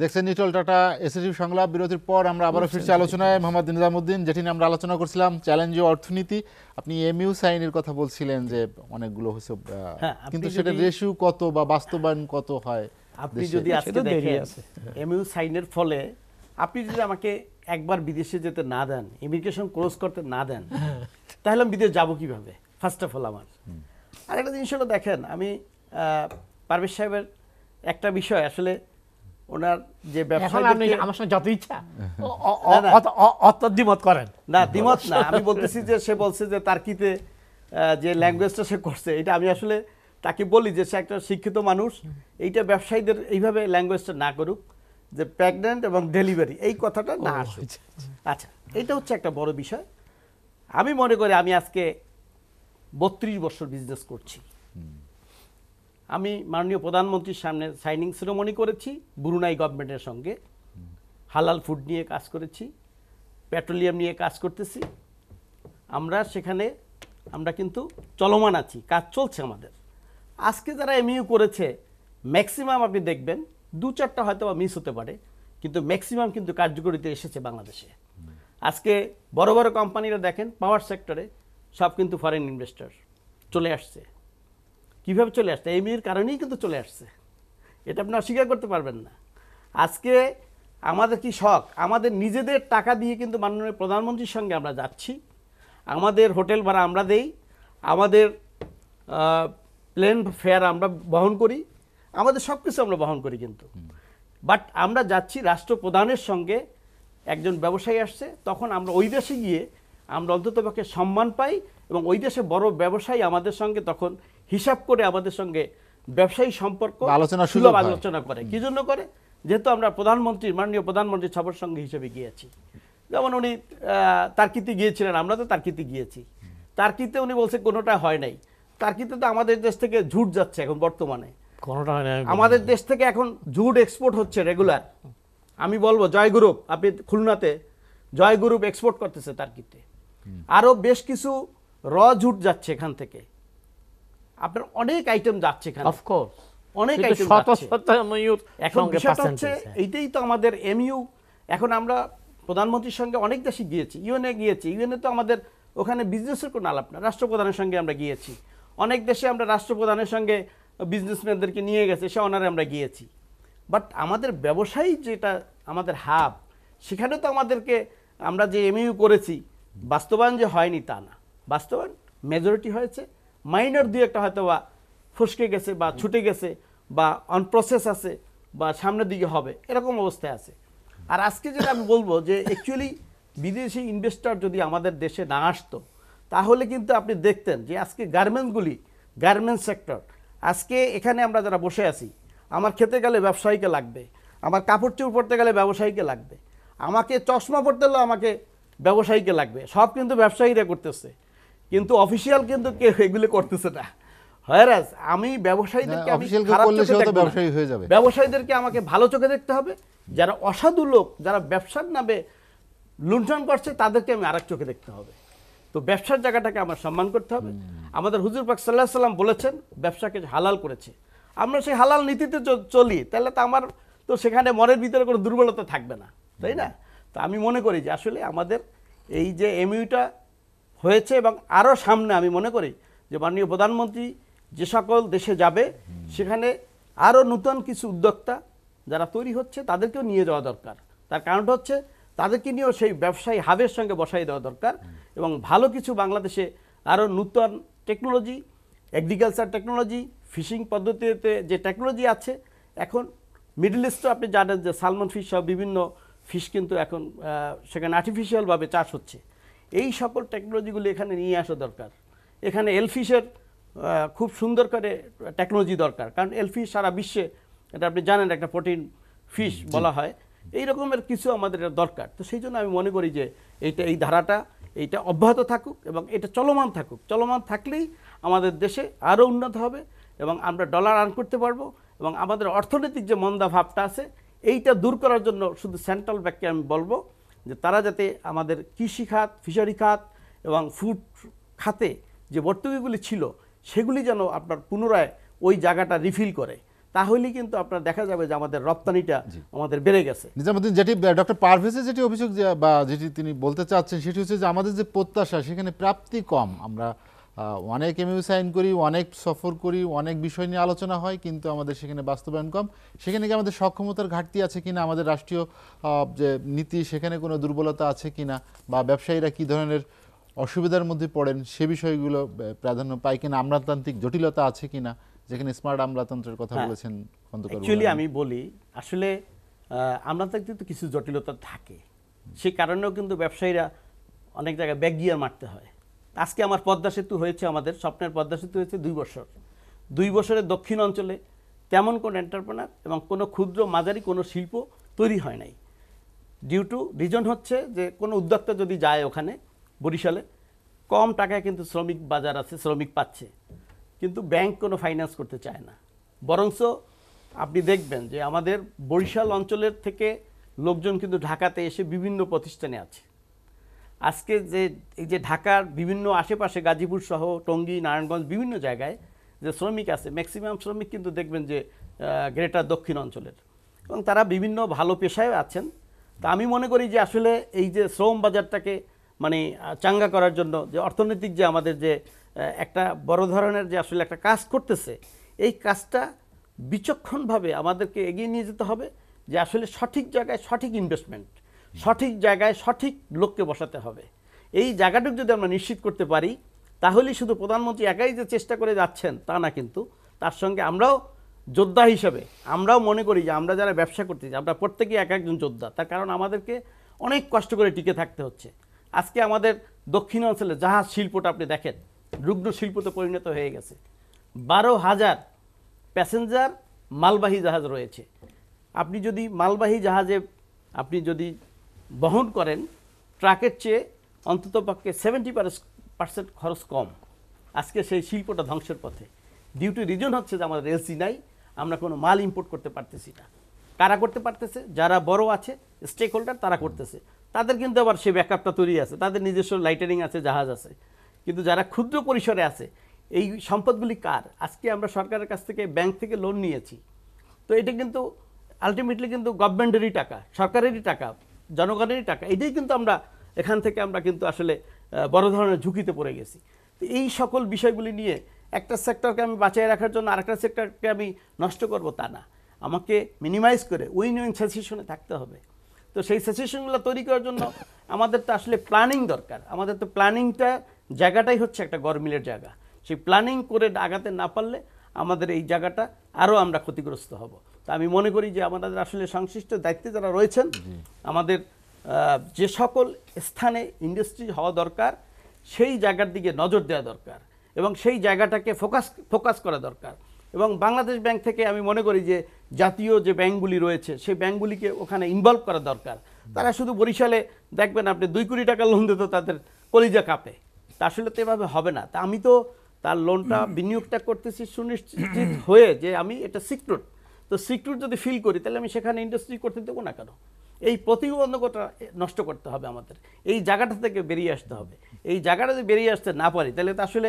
S1: দেখছেন নিটল টাটা এসএসি সংলাপ বিরতির পর আমরা আবারও ফিরছি আলোচনায় মোহাম্মদ নিজামুদ্দিন যেটি নিয়ে আমরা আলোচনা করছিলাম চ্যালেঞ্জ অর্থনীতি আপনি এমইউ সাইনের কথা বলছিলেন যে অনেকগুলো হয়েছে হ্যাঁ, কিন্তু সেটা রেশিও কত বা বাস্তবায়ন কত হয় আপনি যদি হ্যাঁ, আজকে দেখেন
S4: এমইউ সাইনের ফলে আপনি যদি আমাকে একবার বিদেশে যেতে না দেন ইমিগ্রেশন ক্লোজ করতে না দেন তাহলে আমি বিদেশ যাবো কিভাবে ফার্স্ট অফ অল আমার আরেকটা জিনিস হলো দেখেন আমি পারভেজ সাহেবের একটা বিষয় আসলে ওনার যে ব্যবসা আমার সঙ্গে যত ইচ্ছা অত দ্বিমত করেন না দ্বিমত না আমি বলতেছি যে সে বলছে যে তার কিতে যে ল্যাঙ্গুয়েজটা সে করছে এটা আমি আসলে তাকে বলি যে সে একটা শিক্ষিত মানুষ এইটা ব্যবসায়ীদের এইভাবে ল্যাঙ্গুয়েজটা না করুক যে প্রেগনেন্ট এবং ডেলিভারি এই কথাটা না আসুক আচ্ছা, আচ্ছা।, আচ্ছা এটা হচ্ছে একটা বড় বিষয় আমি মনে করি আমি আজকে বত্রিশ বছর বিজনেস করছি আমি মাননীয় প্রধানমন্ত্রীর সামনে সাইনিং সেরোমনি করেছি ব্রুনাই গভর্নমেন্টের সঙ্গে হালাল ফুড নিয়ে কাজ করেছি পেট্রোলিয়াম নিয়ে কাজ করতেছি আমরা সেখানে আমরা কিন্তু চলমান আছি কাজ চলছে আমাদের আজকে যারা এমইউ e করেছে ম্যাক্সিমাম আপনি দেখবেন দু চারটা হয়তো বা মিস হতে পারে কিন্তু ম্যাক্সিমাম কিন্তু কার্যকরিতে এসেছে বাংলাদেশে আজকে বড় বড় কোম্পানিরা দেখেন পাওয়ার সেক্টরে সব কিন্তু ফরেন ইনভেস্টর চলে আসছে কীভাবে চলে আসছে এই মেয়ের কারণেই কিন্তু চলে আসছে এটা আপনি অস্বীকার করতে পারবেন না আজকে আমাদের কি শখ আমাদের নিজেদের টাকা দিয়ে কিন্তু মাননীয় প্রধানমন্ত্রীর সঙ্গে আমরা যাচ্ছি আমাদের হোটেল ভাড়া আমরা দেই আমাদের প্লেন ফেয়ার আমরা বহন করি আমাদের সব কিছু আমরা বহন করি কিন্তু বাট আমরা যাচ্ছি রাষ্ট্রপ্রধানের সঙ্গে একজন ব্যবসায়ী আসছে তখন আমরা ওই দেশে গিয়ে আমরা অন্ততপক্ষে সম্মান পাই এবং ওই দেশে বড় ব্যবসায়ী আমাদের সঙ্গে তখন হিসাব করে আমাদের সঙ্গে ব্যবসায়ী সম্পর্ক আলোচনা সুলভ আলোচনা করে কি জন্য করে যেহেতু আমরা প্রধানমন্ত্রী মাননীয় প্রধানমন্ত্রী ছাপর সঙ্গে হিসেবে গিয়েছি যেমন উনি তার্কিতে গিয়েছিলেন আমরা তো তার্কিতে গিয়েছি তার্কিতে উনি বলছে কোনোটা হয় নাই তার্কিতে তো আমাদের দেশ থেকে ঝুট যাচ্ছে এখন বর্তমানে কোনোটা হয় আমাদের দেশ থেকে এখন ঝুট এক্সপোর্ট হচ্ছে রেগুলার আমি বলবো জয় গ্রুপ আপনি খুলনাতে জয় গ্রুপ এক্সপোর্ট করতেছে তার্কিতে আরও বেশ কিছু র ঝুট যাচ্ছে এখান থেকে আপনার অনেক আইটেম যাচ্ছে এখানে অফকোর্স অনেক আইটেম শত শত এমইউ একসঙ্গে হচ্ছে এইটাই তো আমাদের এমইউ এখন আমরা প্রধানমন্ত্রীর সঙ্গে অনেক দেশে গিয়েছি ইউএনএ গিয়েছি ইউএনএ তো আমাদের ওখানে বিজনেসের কোনো আলাপ না রাষ্ট্রপ্রধানের সঙ্গে আমরা গিয়েছি অনেক দেশে আমরা রাষ্ট্রপ্রধানের সঙ্গে বিজনেসম্যানদেরকে নিয়ে গেছে সে অনারে আমরা গিয়েছি বাট আমাদের ব্যবসায়ী যেটা আমাদের হাব সেখানে তো আমাদেরকে আমরা যে এমইউ করেছি বাস্তবায়ন যে হয়নি তা না বাস্তবায়ন মেজরিটি হয়েছে মাইনার দুই একটা হয়তো বা ফসকে গেছে বা ছুটে গেছে বা অনপ্রসেস আছে বা সামনের দিকে হবে এরকম অবস্থায় আছে আর আজকে যেটা আমি বলবো যে অ্যাকচুয়ালি বিদেশি ইনভেস্টর যদি আমাদের দেশে না আসতো তাহলে কিন্তু আপনি দেখতেন যে আজকে গার্মেন্টসগুলি গার্মেন্টস সেক্টর আজকে এখানে আমরা যারা বসে আছি আমার খেতে গেলে ব্যবসায়ীকে লাগবে আমার কাপড় চোপড় পরতে গেলে ব্যবসায়ীকে লাগবে আমাকে চশমা পরতে হলেও আমাকে ব্যবসায়ীকে লাগবে সব কিন্তু ব্যবসায়ীরা করতেছে কিন্তু অফিসিয়াল কিন্তু এগুলো করতেছে না হয়রাজ আমি ব্যবসায়ীদেরকে আমি খারাপ চোখে ব্যবসায়ী হয়ে যাবে ব্যবসায়ীদেরকে আমাকে ভালো চোখে দেখতে হবে যারা অসাধু লোক যারা ব্যবসার নামে লুণ্ঠন করছে তাদেরকে আমি আরেক চোখে দেখতে হবে তো ব্যবসার জায়গাটাকে আমার সম্মান করতে হবে আমাদের হুজুর পাক সাল্লাহ সাল্লাম বলেছেন ব্যবসাকে হালাল করেছে আমরা সেই হালাল নীতিতে চলি তাহলে তো আমার তো সেখানে মনের ভিতরে কোনো দুর্বলতা থাকবে না তাই না তো আমি মনে করি যে আসলে আমাদের এই যে এমইউটা হয়েছে এবং আরও সামনে আমি মনে করি যে মাননীয় প্রধানমন্ত্রী যে সকল দেশে যাবে সেখানে আরও নূতন কিছু উদ্যোক্তা যারা তৈরি হচ্ছে তাদেরকেও নিয়ে যাওয়া দরকার তার কারণটা হচ্ছে তাদেরকে নিয়েও সেই ব্যবসায়ী হাবের সঙ্গে বসাই দেওয়া দরকার এবং ভালো কিছু বাংলাদেশে আরও নূতন টেকনোলজি এগ্রিকালচার টেকনোলজি ফিশিং পদ্ধতিতে যে টেকনোলজি আছে এখন মিডল ইস্টও আপনি জানেন যে সালমন ফিশ সহ বিভিন্ন ফিশ কিন্তু এখন সেখানে আর্টিফিশিয়ালভাবে চাষ হচ্ছে এই সকল টেকনোলজিগুলো এখানে নিয়ে আসা দরকার এখানে এলফিশের খুব সুন্দর করে টেকনোলজি দরকার কারণ এলফিশ সারা বিশ্বে এটা আপনি জানেন একটা প্রোটিন ফিশ বলা হয় এই রকমের কিছু আমাদের দরকার তো সেই জন্য আমি মনে করি যে এইটা এই ধারাটা এইটা অব্যাহত থাকুক এবং এটা চলমান থাকুক চলমান থাকলেই আমাদের দেশে আরও উন্নত হবে এবং আমরা ডলার আর্ন করতে পারবো এবং আমাদের অর্থনৈতিক যে মন্দা ভাবটা আছে এইটা দূর করার জন্য শুধু সেন্ট্রাল ব্যাংককে আমি বলবো যে তারা যাতে আমাদের কৃষি খাত ফিশারি খাত এবং ফুড খাতে যে বর্তব্যগুলি ছিল সেগুলি যেন আপনার পুনরায় ওই জায়গাটা রিফিল করে তাহলেই কিন্তু
S1: আপনার দেখা যাবে যে আমাদের রপ্তানিটা আমাদের বেড়ে গেছে নিজামুদ্দিন যেটি ডক্টর পারভেজের যেটি অভিযোগ বা যেটি তিনি বলতে চাচ্ছেন সেটি হচ্ছে যে আমাদের যে প্রত্যাশা সেখানে প্রাপ্তি কম আমরা অনেক এমইউ সাইন করি অনেক সফর করি অনেক বিষয় নিয়ে আলোচনা হয় কিন্তু আমাদের সেখানে বাস্তবায়ন কম সেখানে কি আমাদের সক্ষমতার ঘাটতি আছে কিনা আমাদের রাষ্ট্রীয় যে নীতি সেখানে কোনো দুর্বলতা আছে কিনা বা ব্যবসায়ীরা কি ধরনের অসুবিধার মধ্যে পড়েন সে বিষয়গুলো প্রাধান্য পায় কিনা আমলাতান্ত্রিক জটিলতা আছে কিনা যেখানে স্মার্ট আমলাতন্ত্রের কথা হ্যাঁ। বলেছেন অ্যাকচুয়ালি
S4: আমি বলি আসলে আমলাতান্ত্রিক তো কিছু জটিলতা থাকে সে কারণেও কিন্তু ব্যবসায়ীরা অনেক জায়গায় ব্যাগ গিয়ার মারতে হয় আজকে আমার পদ্মা সেতু হয়েছে আমাদের স্বপ্নের পদ্মা সেতু হয়েছে দুই বছর দুই বছরের দক্ষিণ অঞ্চলে তেমন কোনো এন্টারপ্রেনার এবং কোনো ক্ষুদ্র মাঝারি কোনো শিল্প তৈরি হয় নাই ডিউ টু রিজন হচ্ছে যে কোনো উদ্যোক্তা যদি যায় ওখানে বরিশালে কম টাকায় কিন্তু শ্রমিক বাজার আছে শ্রমিক পাচ্ছে কিন্তু ব্যাংক কোনো ফাইন্যান্স করতে চায় না বরঞ্চ আপনি দেখবেন যে আমাদের বরিশাল অঞ্চলের থেকে লোকজন কিন্তু ঢাকাতে এসে বিভিন্ন প্রতিষ্ঠানে আছে আজকে যে এই যে ঢাকার বিভিন্ন আশেপাশে গাজীপুর সহ টঙ্গী নারায়ণগঞ্জ বিভিন্ন জায়গায় যে শ্রমিক আছে ম্যাক্সিমাম শ্রমিক কিন্তু দেখবেন যে গ্রেটার দক্ষিণ অঞ্চলের এবং তারা বিভিন্ন ভালো পেশায় আছেন তা আমি মনে করি যে আসলে এই যে শ্রম বাজারটাকে মানে চাঙ্গা করার জন্য যে অর্থনৈতিক যে আমাদের যে একটা বড় ধরনের যে আসলে একটা কাজ করতেছে এই কাজটা বিচক্ষণভাবে আমাদেরকে এগিয়ে নিয়ে যেতে হবে যে আসলে সঠিক জায়গায় সঠিক ইনভেস্টমেন্ট সঠিক জায়গায় সঠিক লোককে বসাতে হবে এই জায়গাটুকু যদি আমরা নিশ্চিত করতে পারি তাহলেই শুধু প্রধানমন্ত্রী একাই যে চেষ্টা করে যাচ্ছেন তা না কিন্তু তার সঙ্গে আমরাও যোদ্ধা হিসেবে আমরাও মনে করি যে আমরা যারা ব্যবসা করতে যাই আমরা প্রত্যেকেই এক একজন যোদ্ধা তার কারণ আমাদেরকে অনেক কষ্ট করে টিকে থাকতে হচ্ছে আজকে আমাদের দক্ষিণ অঞ্চলে জাহাজ শিল্পটা আপনি দেখেন রুগ্ন শিল্পতে পরিণত হয়ে গেছে বারো হাজার প্যাসেঞ্জার মালবাহী জাহাজ রয়েছে আপনি যদি মালবাহী জাহাজে আপনি যদি বহন করেন ট্রাকের চেয়ে অন্ততপক্ষে সেভেন্টি পার্সেন্ট খরচ কম আজকে সেই শিল্পটা ধ্বংসের পথে ডিউ টু রিজন হচ্ছে যে আমাদের এলসি নাই আমরা কোনো মাল ইম্পোর্ট করতে পারতেছি না কারা করতে পারতেছে যারা বড় আছে স্টেক হোল্ডার তারা করতেছে তাদের কিন্তু আবার সেই ব্যাকআপটা তৈরি আছে তাদের নিজস্ব লাইটারিং আছে জাহাজ আছে কিন্তু যারা ক্ষুদ্র পরিসরে আছে এই সম্পদগুলি কার আজকে আমরা সরকারের কাছ থেকে ব্যাংক থেকে লোন নিয়েছি তো এটা কিন্তু আলটিমেটলি কিন্তু গভর্নমেন্টেরই টাকা সরকারেরই টাকা জনগণেরই টাকা এটাই কিন্তু আমরা এখান থেকে আমরা কিন্তু আসলে বড় ধরনের ঝুঁকিতে পড়ে গেছি তো এই সকল বিষয়গুলি নিয়ে একটা সেক্টরকে আমি বাঁচিয়ে রাখার জন্য আরেকটা সেক্টরকে আমি নষ্ট করব তা না আমাকে মিনিমাইজ করে উইন উইন সেসিশনে থাকতে হবে তো সেই সেসিশনগুলো তৈরি করার জন্য আমাদের তো আসলে প্ল্যানিং দরকার আমাদের তো প্ল্যানিংটা জায়গাটাই হচ্ছে একটা গরমিলের জায়গা সেই প্ল্যানিং করে আগাতে না পারলে আমাদের এই জায়গাটা আরও আমরা ক্ষতিগ্রস্ত হব তা আমি মনে করি যে আমাদের আসলে সংশ্লিষ্ট দায়িত্বে যারা রয়েছেন আমাদের যে সকল স্থানে ইন্ডাস্ট্রি হওয়া দরকার সেই জায়গার দিকে নজর দেওয়া দরকার এবং সেই জায়গাটাকে ফোকাস ফোকাস করা দরকার এবং বাংলাদেশ ব্যাংক থেকে আমি মনে করি যে জাতীয় যে ব্যাংকগুলি রয়েছে সেই ব্যাংকগুলিকে ওখানে ইনভলভ করা দরকার তারা শুধু বরিশালে দেখবেন আপনি দুই কোটি টাকা লোন দিত তাদের কলিজা কাপে তা আসলে তো এভাবে হবে না তা আমি তো তার লোনটা বিনিয়োগটা করতেছি সুনিশ্চিত হয়ে যে আমি এটা সিক্রেট তো সিকিউর যদি ফিল করি তাহলে আমি সেখানে ইন্ডাস্ট্রি করতে দেবো না কেন এই প্রতিবন্ধকতা নষ্ট করতে হবে আমাদের এই জায়গাটা থেকে বেরিয়ে আসতে হবে এই জায়গাটা যদি বেরিয়ে আসতে না পারি তাহলে তো আসলে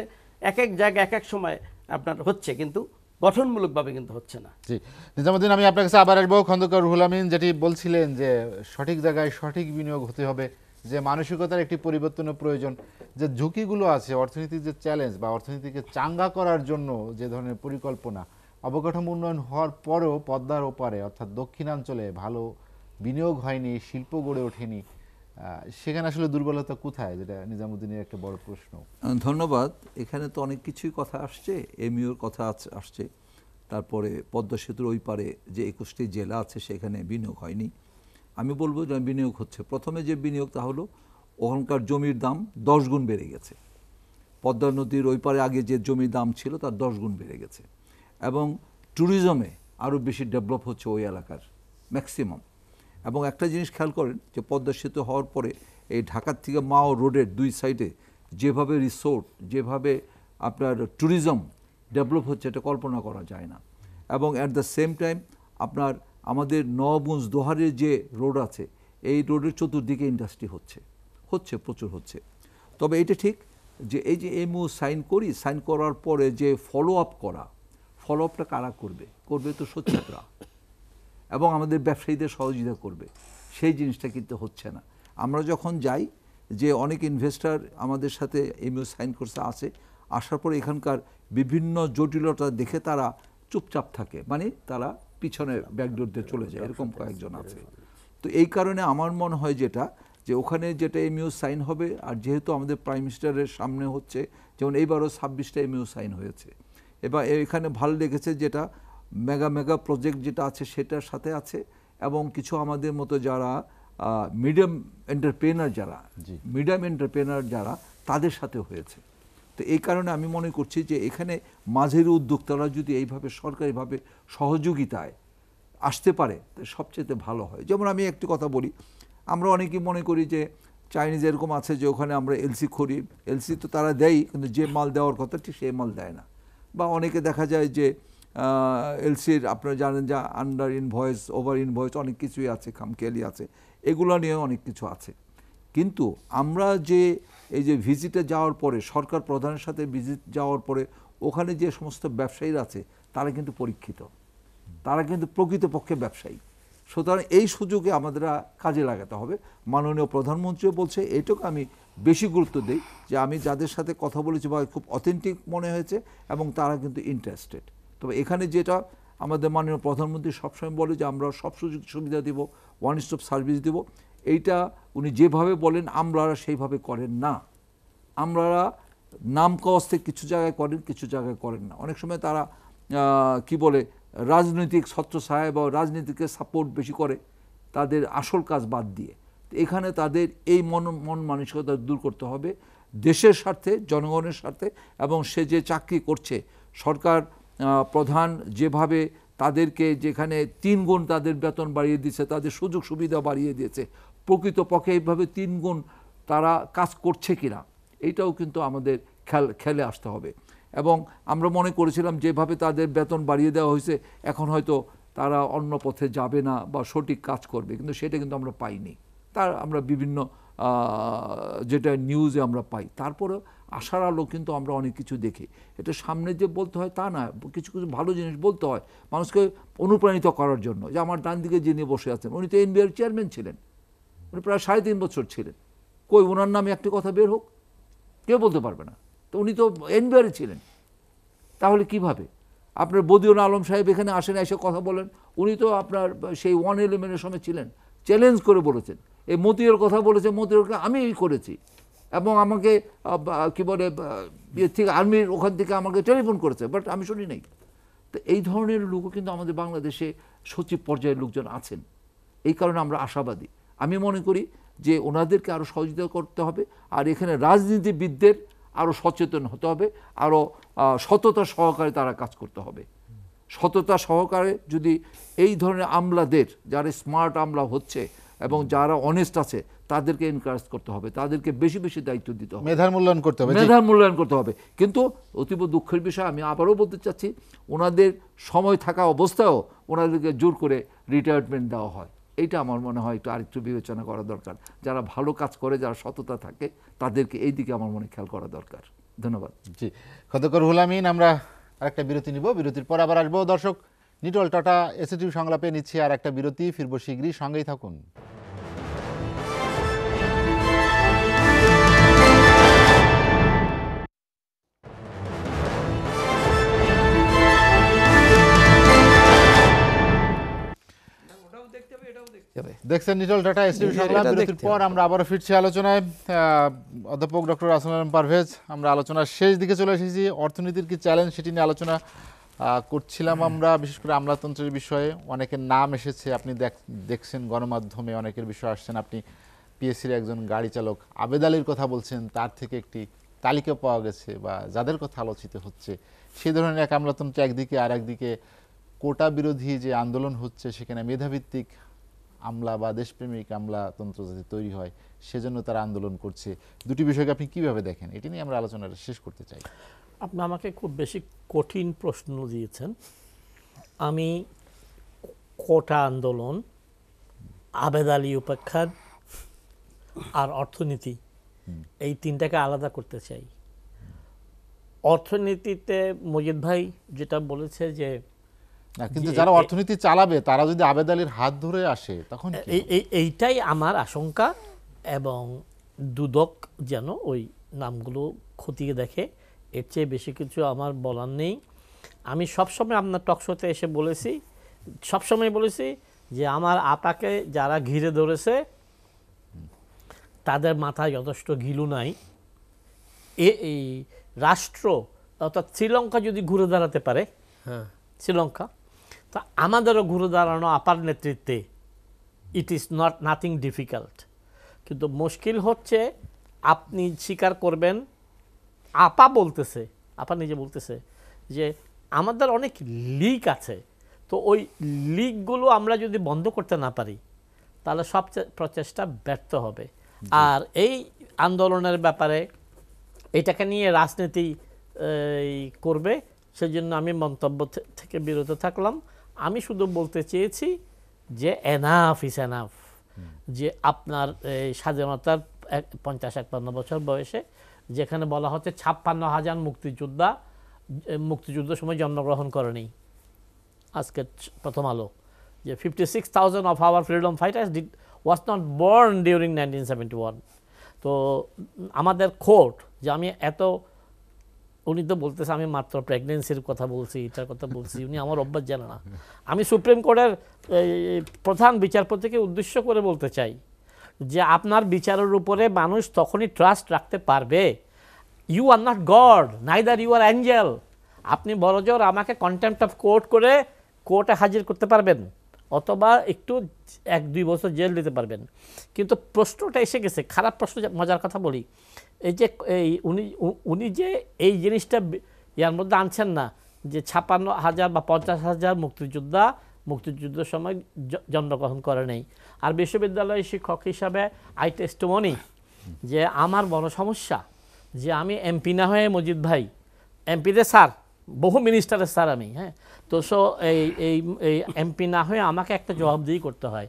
S4: এক এক জায়গা এক এক সময় আপনার হচ্ছে কিন্তু গঠনমূলকভাবে কিন্তু হচ্ছে না
S1: জি নিজামুদ্দিন আমি আপনার কাছে আবার আসবো খন্দকার রুহুল আমিন যেটি বলছিলেন যে সঠিক জায়গায় সঠিক বিনিয়োগ হতে হবে যে মানসিকতার একটি পরিবর্তনের প্রয়োজন যে ঝুঁকিগুলো আছে অর্থনীতির যে চ্যালেঞ্জ বা অর্থনীতিকে চাঙ্গা করার জন্য যে ধরনের পরিকল্পনা অবকাঠামো উন্নয়ন হওয়ার পরেও পদ্মার ওপারে অর্থাৎ দক্ষিণাঞ্চলে ভালো বিনিয়োগ হয়নি শিল্প গড়ে ওঠেনি সেখানে আসলে দুর্বলতা কোথায় যেটা নিজামুদ্দিনের একটা বড় প্রশ্ন
S5: ধন্যবাদ এখানে তো অনেক কিছুই কথা আসছে এমইউর কথা আসছে তারপরে পদ্মা সেতুর ওই পারে যে একুশটি জেলা আছে সেখানে বিনিয়োগ হয়নি আমি বলবো যে বিনিয়োগ হচ্ছে প্রথমে যে বিনিয়োগ তা হলো ওখানকার জমির দাম দশ গুণ বেড়ে গেছে পদ্মা নদীর ওই পারে আগে যে জমির দাম ছিল তার দশ গুণ বেড়ে গেছে এবং ট্যুরিজমে আরও বেশি ডেভেলপ হচ্ছে ওই এলাকার ম্যাক্সিমাম এবং একটা জিনিস খেয়াল করেন যে পদ্মা সেতু হওয়ার পরে এই ঢাকার থেকে মাও রোডের দুই সাইডে যেভাবে রিসোর্ট যেভাবে আপনার ট্যুরিজম ডেভেলপ হচ্ছে এটা কল্পনা করা যায় না এবং অ্যাট দ্য সেম টাইম আপনার আমাদের নবগঞ্জ দোহারের যে রোড আছে এই রোডের চতুর্দিকে ইন্ডাস্ট্রি হচ্ছে হচ্ছে প্রচুর হচ্ছে তবে এটা ঠিক যে এই যে এমও সাইন করি সাইন করার পরে যে ফলো আপ করা ফলো আপটা কারা করবে করবে তো সচিবরা এবং আমাদের ব্যবসায়ীদের সহযোগিতা করবে সেই জিনিসটা কিন্তু হচ্ছে না আমরা যখন যাই যে অনেক ইনভেস্টার আমাদের সাথে এমইউ সাইন করছে আসে আসার পর এখানকার বিভিন্ন জটিলতা দেখে তারা চুপচাপ থাকে মানে তারা পিছনে ব্যাকডোর দিয়ে চলে যায় এরকম কয়েকজন আছে তো এই কারণে আমার মনে হয় যেটা যে ওখানে যেটা এমইউ সাইন হবে আর যেহেতু আমাদের প্রাইম মিনিস্টারের সামনে হচ্ছে যেমন এইবারও ছাব্বিশটা এমইউ সাইন হয়েছে এবং এখানে ভালো লেগেছে যেটা মেগা মেগা প্রজেক্ট যেটা আছে সেটার সাথে আছে এবং কিছু আমাদের মতো যারা মিডিয়াম এন্টারপ্রেনার যারা মিডিয়াম এন্টারপ্রেনার যারা তাদের সাথে হয়েছে তো এই কারণে আমি মনে করছি যে এখানে মাঝের উদ্যোক্তারা যদি এইভাবে সরকারিভাবে সহযোগিতায় আসতে পারে সবচেয়ে ভালো হয় যেমন আমি একটি কথা বলি আমরা অনেকেই মনে করি যে চাইনিজ এরকম আছে যে ওখানে আমরা এলসি করি এলসি তো তারা দেয় কিন্তু যে মাল দেওয়ার কথা ঠিক সেই মাল দেয় না বা অনেকে দেখা যায় যে এলসির আপনারা জানেন যা আন্ডার ইনভয়েস ওভার ইনভয়েস অনেক কিছুই আছে খামখেয়ালি আছে এগুলো নিয়ে অনেক কিছু আছে কিন্তু আমরা যে এই যে ভিজিটে যাওয়ার পরে সরকার প্রধানের সাথে ভিজিট যাওয়ার পরে ওখানে যে সমস্ত ব্যবসায়ীরা আছে তারা কিন্তু পরীক্ষিত তারা কিন্তু প্রকৃতপক্ষে ব্যবসায়ী সুতরাং এই সুযোগে আমাদের কাজে লাগাতে হবে মাননীয় প্রধানমন্ত্রীও বলছে এটুকু আমি বেশি গুরুত্ব দিই যে আমি যাদের সাথে কথা বলেছি বা খুব অথেন্টিক মনে হয়েছে এবং তারা কিন্তু ইন্টারেস্টেড তবে এখানে যেটা আমাদের মাননীয় প্রধানমন্ত্রী সবসময় বলে যে আমরা সব সুযোগ সুবিধা দিব ওয়ান স্টপ সার্ভিস দেব এইটা উনি যেভাবে বলেন আমরারা সেইভাবে করেন না আমরা নাম কস্তে কিছু জায়গায় করেন কিছু জায়গায় করেন না অনেক সময় তারা কি বলে রাজনৈতিক ছত্রছায়া বা রাজনীতিকে সাপোর্ট বেশি করে তাদের আসল কাজ বাদ দিয়ে এখানে তাদের এই মন মন মানসিকতা দূর করতে হবে দেশের স্বার্থে জনগণের স্বার্থে এবং সে যে চাকরি করছে সরকার প্রধান যেভাবে তাদেরকে যেখানে তিন গুণ তাদের বেতন বাড়িয়ে দিয়েছে তাদের সুযোগ সুবিধা বাড়িয়ে দিয়েছে প্রকৃতপক্ষে এইভাবে তিন গুণ তারা কাজ করছে কিনা এটাও কিন্তু আমাদের খেল খেলে আসতে হবে এবং আমরা মনে করেছিলাম যেভাবে তাদের বেতন বাড়িয়ে দেওয়া হয়েছে এখন হয়তো তারা অন্য পথে যাবে না বা সঠিক কাজ করবে কিন্তু সেটা কিন্তু আমরা পাইনি তার আমরা বিভিন্ন যেটা নিউজে আমরা পাই তারপরে আশার আলো কিন্তু আমরা অনেক কিছু দেখি এটা সামনে যে বলতে হয় তা না কিছু কিছু ভালো জিনিস বলতে হয় মানুষকে অনুপ্রাণিত করার জন্য যে আমার ডান দিকে যিনি বসে আছেন উনি তো এনবিআর চেয়ারম্যান ছিলেন উনি প্রায় সাড়ে তিন বছর ছিলেন কই ওনার নামে একটি কথা বের হোক কেউ বলতে পারবে না তো উনি তো এনবিআরে ছিলেন তাহলে কিভাবে আপনার বদিউল আলম সাহেব এখানে আসেন এসে কথা বলেন উনি তো আপনার সেই ওয়ান এলিমেনের সময় ছিলেন চ্যালেঞ্জ করে বলেছেন এই মতিয়র কথা বলেছে মতিয়রকে আমি করেছি এবং আমাকে কি বলে ইয়ে থেকে আর্মির ওখান থেকে আমাকে টেলিফোন করেছে বাট আমি শুনি নাই তো এই ধরনের লোকও কিন্তু আমাদের বাংলাদেশে সচিব পর্যায়ের লোকজন আছেন এই কারণে আমরা আশাবাদী আমি মনে করি যে ওনাদেরকে আরও সহযোগিতা করতে হবে আর এখানে রাজনীতিবিদদের আরও সচেতন হতে হবে আরও সততা সহকারে তারা কাজ করতে হবে সততা সহকারে যদি এই ধরনের আমলাদের যারা স্মার্ট আমলা হচ্ছে এবং যারা অনেস্ট আছে তাদেরকে এনকারেজ করতে হবে তাদেরকে বেশি বেশি দায়িত্ব দিতে হবে মেধার মূল্যায়ন করতে হবে মেধার মূল্যায়ন করতে হবে কিন্তু অতীব দুঃখের বিষয় আমি আবারও বলতে চাচ্ছি ওনাদের সময় থাকা অবস্থায়ও ওনাদেরকে জোর করে রিটায়ারমেন্ট দেওয়া হয় এটা আমার মনে হয় একটু আরেকটু বিবেচনা করা দরকার যারা ভালো কাজ করে যারা সততা থাকে তাদেরকে এই দিকে আমার মনে খেয়াল করা দরকার ধন্যবাদ জি খন্দকর
S1: হুলামিন আমরা আরেকটা বিরতি নিব বিরতির পর আবার আসবো দর্শক নিটল টাটা এসএটিভি সংলাপে নিচ্ছি আর একটা বিরতি ফিরবো শীঘ্রই সঙ্গেই থাকুন দেখছেন নিটল ডাটা সংলাপ বিরতির পর আমরা আবারও ফিরছি আলোচনায় অধ্যাপক ডক্টর আসন আলম পারভেজ আমরা আলোচনার শেষ দিকে চলে এসেছি অর্থনীতির কি চ্যালেঞ্জ সেটি নিয়ে আলোচনা করছিলাম আমরা বিশেষ করে আমলাতন্ত্রের বিষয়ে অনেকের নাম এসেছে আপনি দেখছেন গণমাধ্যমে অনেকের বিষয় আসছেন আপনি পিএসসির একজন গাড়ি চালক আবেদ আলীর কথা বলছেন তার থেকে একটি তালিকা পাওয়া গেছে বা যাদের কথা আলোচিত হচ্ছে সে ধরনের এক আমলাতন্ত্র একদিকে আর একদিকে কোটা বিরোধী যে আন্দোলন হচ্ছে সেখানে মেধাভিত্তিক আমলা বা দেশপ্রেমিক আমলাতন্ত্র যাতে তৈরি হয় সেজন্য তারা আন্দোলন করছে দুটি বিষয়কে আপনি কিভাবে দেখেন এটি নিয়ে আমরা আলোচনাটা শেষ করতে চাই
S2: আপনি আমাকে খুব বেশি কঠিন প্রশ্ন দিয়েছেন আমি কোটা আন্দোলন আবেদ আলী উপাখ্যান আর অর্থনীতি এই তিনটাকে আলাদা করতে চাই অর্থনীতিতে মজিদ ভাই যেটা বলেছে যে কিন্তু যারা অর্থনীতি চালাবে তারা যদি আবেদ আলীর হাত ধরে আসে তখন এইটাই আমার আশঙ্কা এবং দুদক যেন ওই নামগুলো খতিয়ে দেখে এর চেয়ে বেশি কিছু আমার বলার নেই আমি সবসময় আপনার টকশোতে এসে বলেছি সবসময় বলেছি যে আমার আপাকে যারা ঘিরে ধরেছে তাদের মাথায় যথেষ্ট ঘিলু নাই এ এই রাষ্ট্র অর্থাৎ শ্রীলঙ্কা যদি ঘুরে দাঁড়াতে পারে হ্যাঁ শ্রীলঙ্কা তো আমাদেরও ঘুরে দাঁড়ানো আপার নেতৃত্বে it is not nothing difficult কিন্তু মুশকিল হচ্ছে আপনি স্বীকার করবেন আপা বলতেছে আপা নিজে বলতেছে যে আমাদের অনেক লিক আছে তো ওই লিকগুলো আমরা যদি বন্ধ করতে না পারি তাহলে সব প্রচেষ্টা ব্যর্থ হবে আর এই আন্দোলনের ব্যাপারে এটাকে নিয়ে রাজনীতি করবে সেজন্য আমি মন্তব্য থেকে বিরত থাকলাম আমি শুধু বলতে চেয়েছি যে এনাফ ইস এনাফ যে আপনার স্বাধীনতার পঞ্চাশ একান্ন বছর বয়সে যেখানে বলা হচ্ছে ছাপ্পান্ন হাজার মুক্তিযোদ্ধা মুক্তিযুদ্ধ সময় জন্মগ্রহণ করেনি আজকে প্রথম আলো যে fifty six thousand of our freedom fighters did was not born during nineteen seventy one তো আমাদের খোট যে আমি এত উনি তো বলতেছে আমি মাত্র প্রেগনেন্সির কথা বলছি এটার কথা বলছি উনি আমার অভ্যাস জানে না আমি সুপ্রিম কোর্টের প্রধান বিচারপতিকে উদ্দেশ্য করে বলতে চাই যে আপনার বিচারের উপরে মানুষ তখনই ট্রাস্ট রাখতে পারবে you are not God neither you are angel আপনি বড় জোর আমাকে কন্টেম্প অফ কোর্ট করে কোর্টে হাজির করতে পারবেন অথবা একটু এক দুই বছর জেল দিতে পারবেন কিন্তু প্রশ্নটা এসে গেছে খারাপ প্রশ্ন মজার কথা বলি এই যে এই উনি উনি যে এই জিনিসটা ইয়ার মধ্যে আনছেন না যে ছাপান্ন হাজার বা পঞ্চাশ হাজার মুক্তিযোদ্ধা মুক্তিযুদ্ধের সময় জন্মগ্রহণ করে নেই আর বিশ্ববিদ্যালয়ের শিক্ষক হিসাবে আই টেস্ট মনি যে আমার বড় সমস্যা যে আমি এমপি না হয়ে মজিদ ভাই এমপিতে স্যার বহু মিনিস্টারের স্যার আমি হ্যাঁ তো সো এই এই এই এমপি না হয়ে আমাকে একটা জবাবদিহি করতে হয়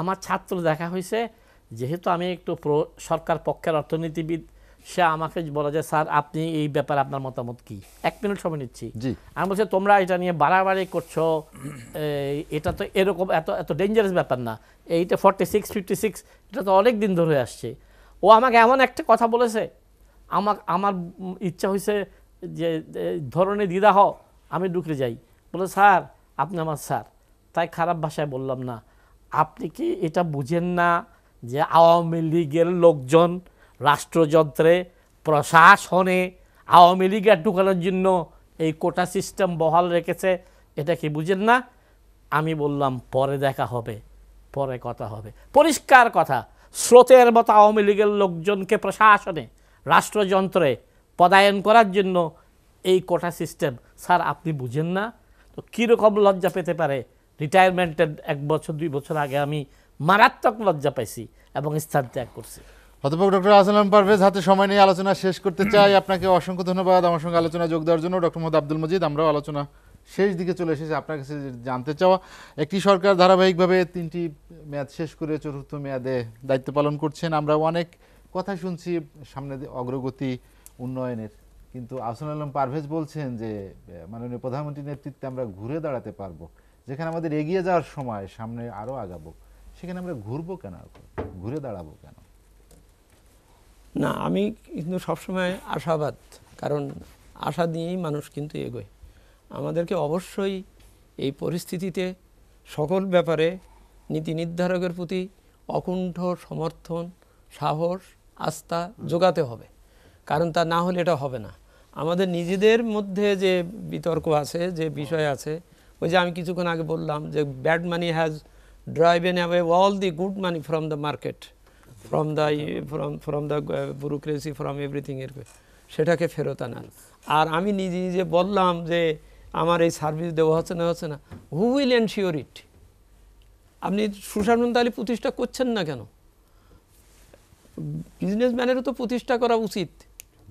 S2: আমার ছাত্র দেখা হয়েছে যেহেতু আমি একটু সরকার পক্ষের অর্থনীতিবিদ সে আমাকে বলা যায় স্যার আপনি এই ব্যাপারে আপনার মতামত কি এক মিনিট সময় নিচ্ছি আমি বলছি তোমরা এটা নিয়ে বাড়াবাড়ি করছো এটা তো এরকম এত এত ডেঞ্জারাস ব্যাপার না এইটা ফর্টি সিক্স ফিফটি সিক্স এটা তো অনেক দিন ধরে আসছে ও আমাকে এমন একটা কথা বলেছে আমার আমার ইচ্ছা হয়েছে যে ধরনের দিদা হ আমি ঢুকে যাই বলে স্যার আপনি আমার স্যার তাই খারাপ ভাষায় বললাম না আপনি কি এটা বুঝেন না যে আওয়ামী লীগের লোকজন রাষ্ট্রযন্ত্রে প্রশাসনে আওয়ামী লীগের ঢুকানোর জন্য এই কোটা সিস্টেম বহাল রেখেছে এটা কি বুঝেন না আমি বললাম পরে দেখা হবে পরে কথা হবে পরিষ্কার কথা স্রোতের মতো আওয়ামী লীগের লোকজনকে প্রশাসনে রাষ্ট্রযন্ত্রে পদায়ন করার জন্য এই কোটা সিস্টেম স্যার আপনি বুঝেন না তো কীরকম লজ্জা পেতে পারে রিটায়ারমেন্টের
S1: এক বছর দুই বছর আগে আমি মারাত্মক লজ্জা পাইছি এবং স্থান ত্যাগ করছি অধ্যাপক ডক্টর আসলাম পারভেজ হাতে সময় নিয়ে আলোচনা শেষ করতে চাই আপনাকে অসংখ্য ধন্যবাদ আমার সঙ্গে আলোচনা যোগ দেওয়ার জন্য ডক্টর মোহাম্মদ আব্দুল মজিদ আমরাও আলোচনা শেষ দিকে চলে এসেছে আপনার কাছে জানতে চাওয়া একটি সরকার ধারাবাহিকভাবে তিনটি মেয়াদ শেষ করে চতুর্থ মেয়াদে দায়িত্ব পালন করছেন আমরা অনেক কথা শুনছি সামনে অগ্রগতি উন্নয়নের কিন্তু আসল আলম পারভেজ বলছেন যে মাননীয় প্রধানমন্ত্রীর নেতৃত্বে আমরা ঘুরে দাঁড়াতে পারবো যেখানে আমাদের এগিয়ে যাওয়ার সময় সামনে আরও আগাবো সেখানে আমরা ঘুরবো কেন ঘুরে দাঁড়াবো কেন
S3: না আমি কিন্তু সবসময় আশাবাদ কারণ আশা দিয়েই মানুষ কিন্তু এগোয় আমাদেরকে অবশ্যই এই পরিস্থিতিতে সকল ব্যাপারে নীতি নির্ধারকের প্রতি অকুণ্ঠ সমর্থন সাহস আস্থা যোগাতে হবে কারণ তা না হলে এটা হবে না আমাদের নিজেদের মধ্যে যে বিতর্ক আছে যে বিষয় আছে ওই যে আমি কিছুক্ষণ আগে বললাম যে bad money has driven away all the good money from the market from the from from the bureaucracy from এর সেটাকে ফেরত আনান আর আমি নিজে নিজে বললাম যে আমার এই সার্ভিস দেওয়া হচ্ছে না হচ্ছে না হু উইল এনশিওর ইট আপনি সুশানন্দ তাহলে প্রতিষ্ঠা করছেন না কেন বিজনেসম্যানেরও তো প্রতিষ্ঠা করা উচিত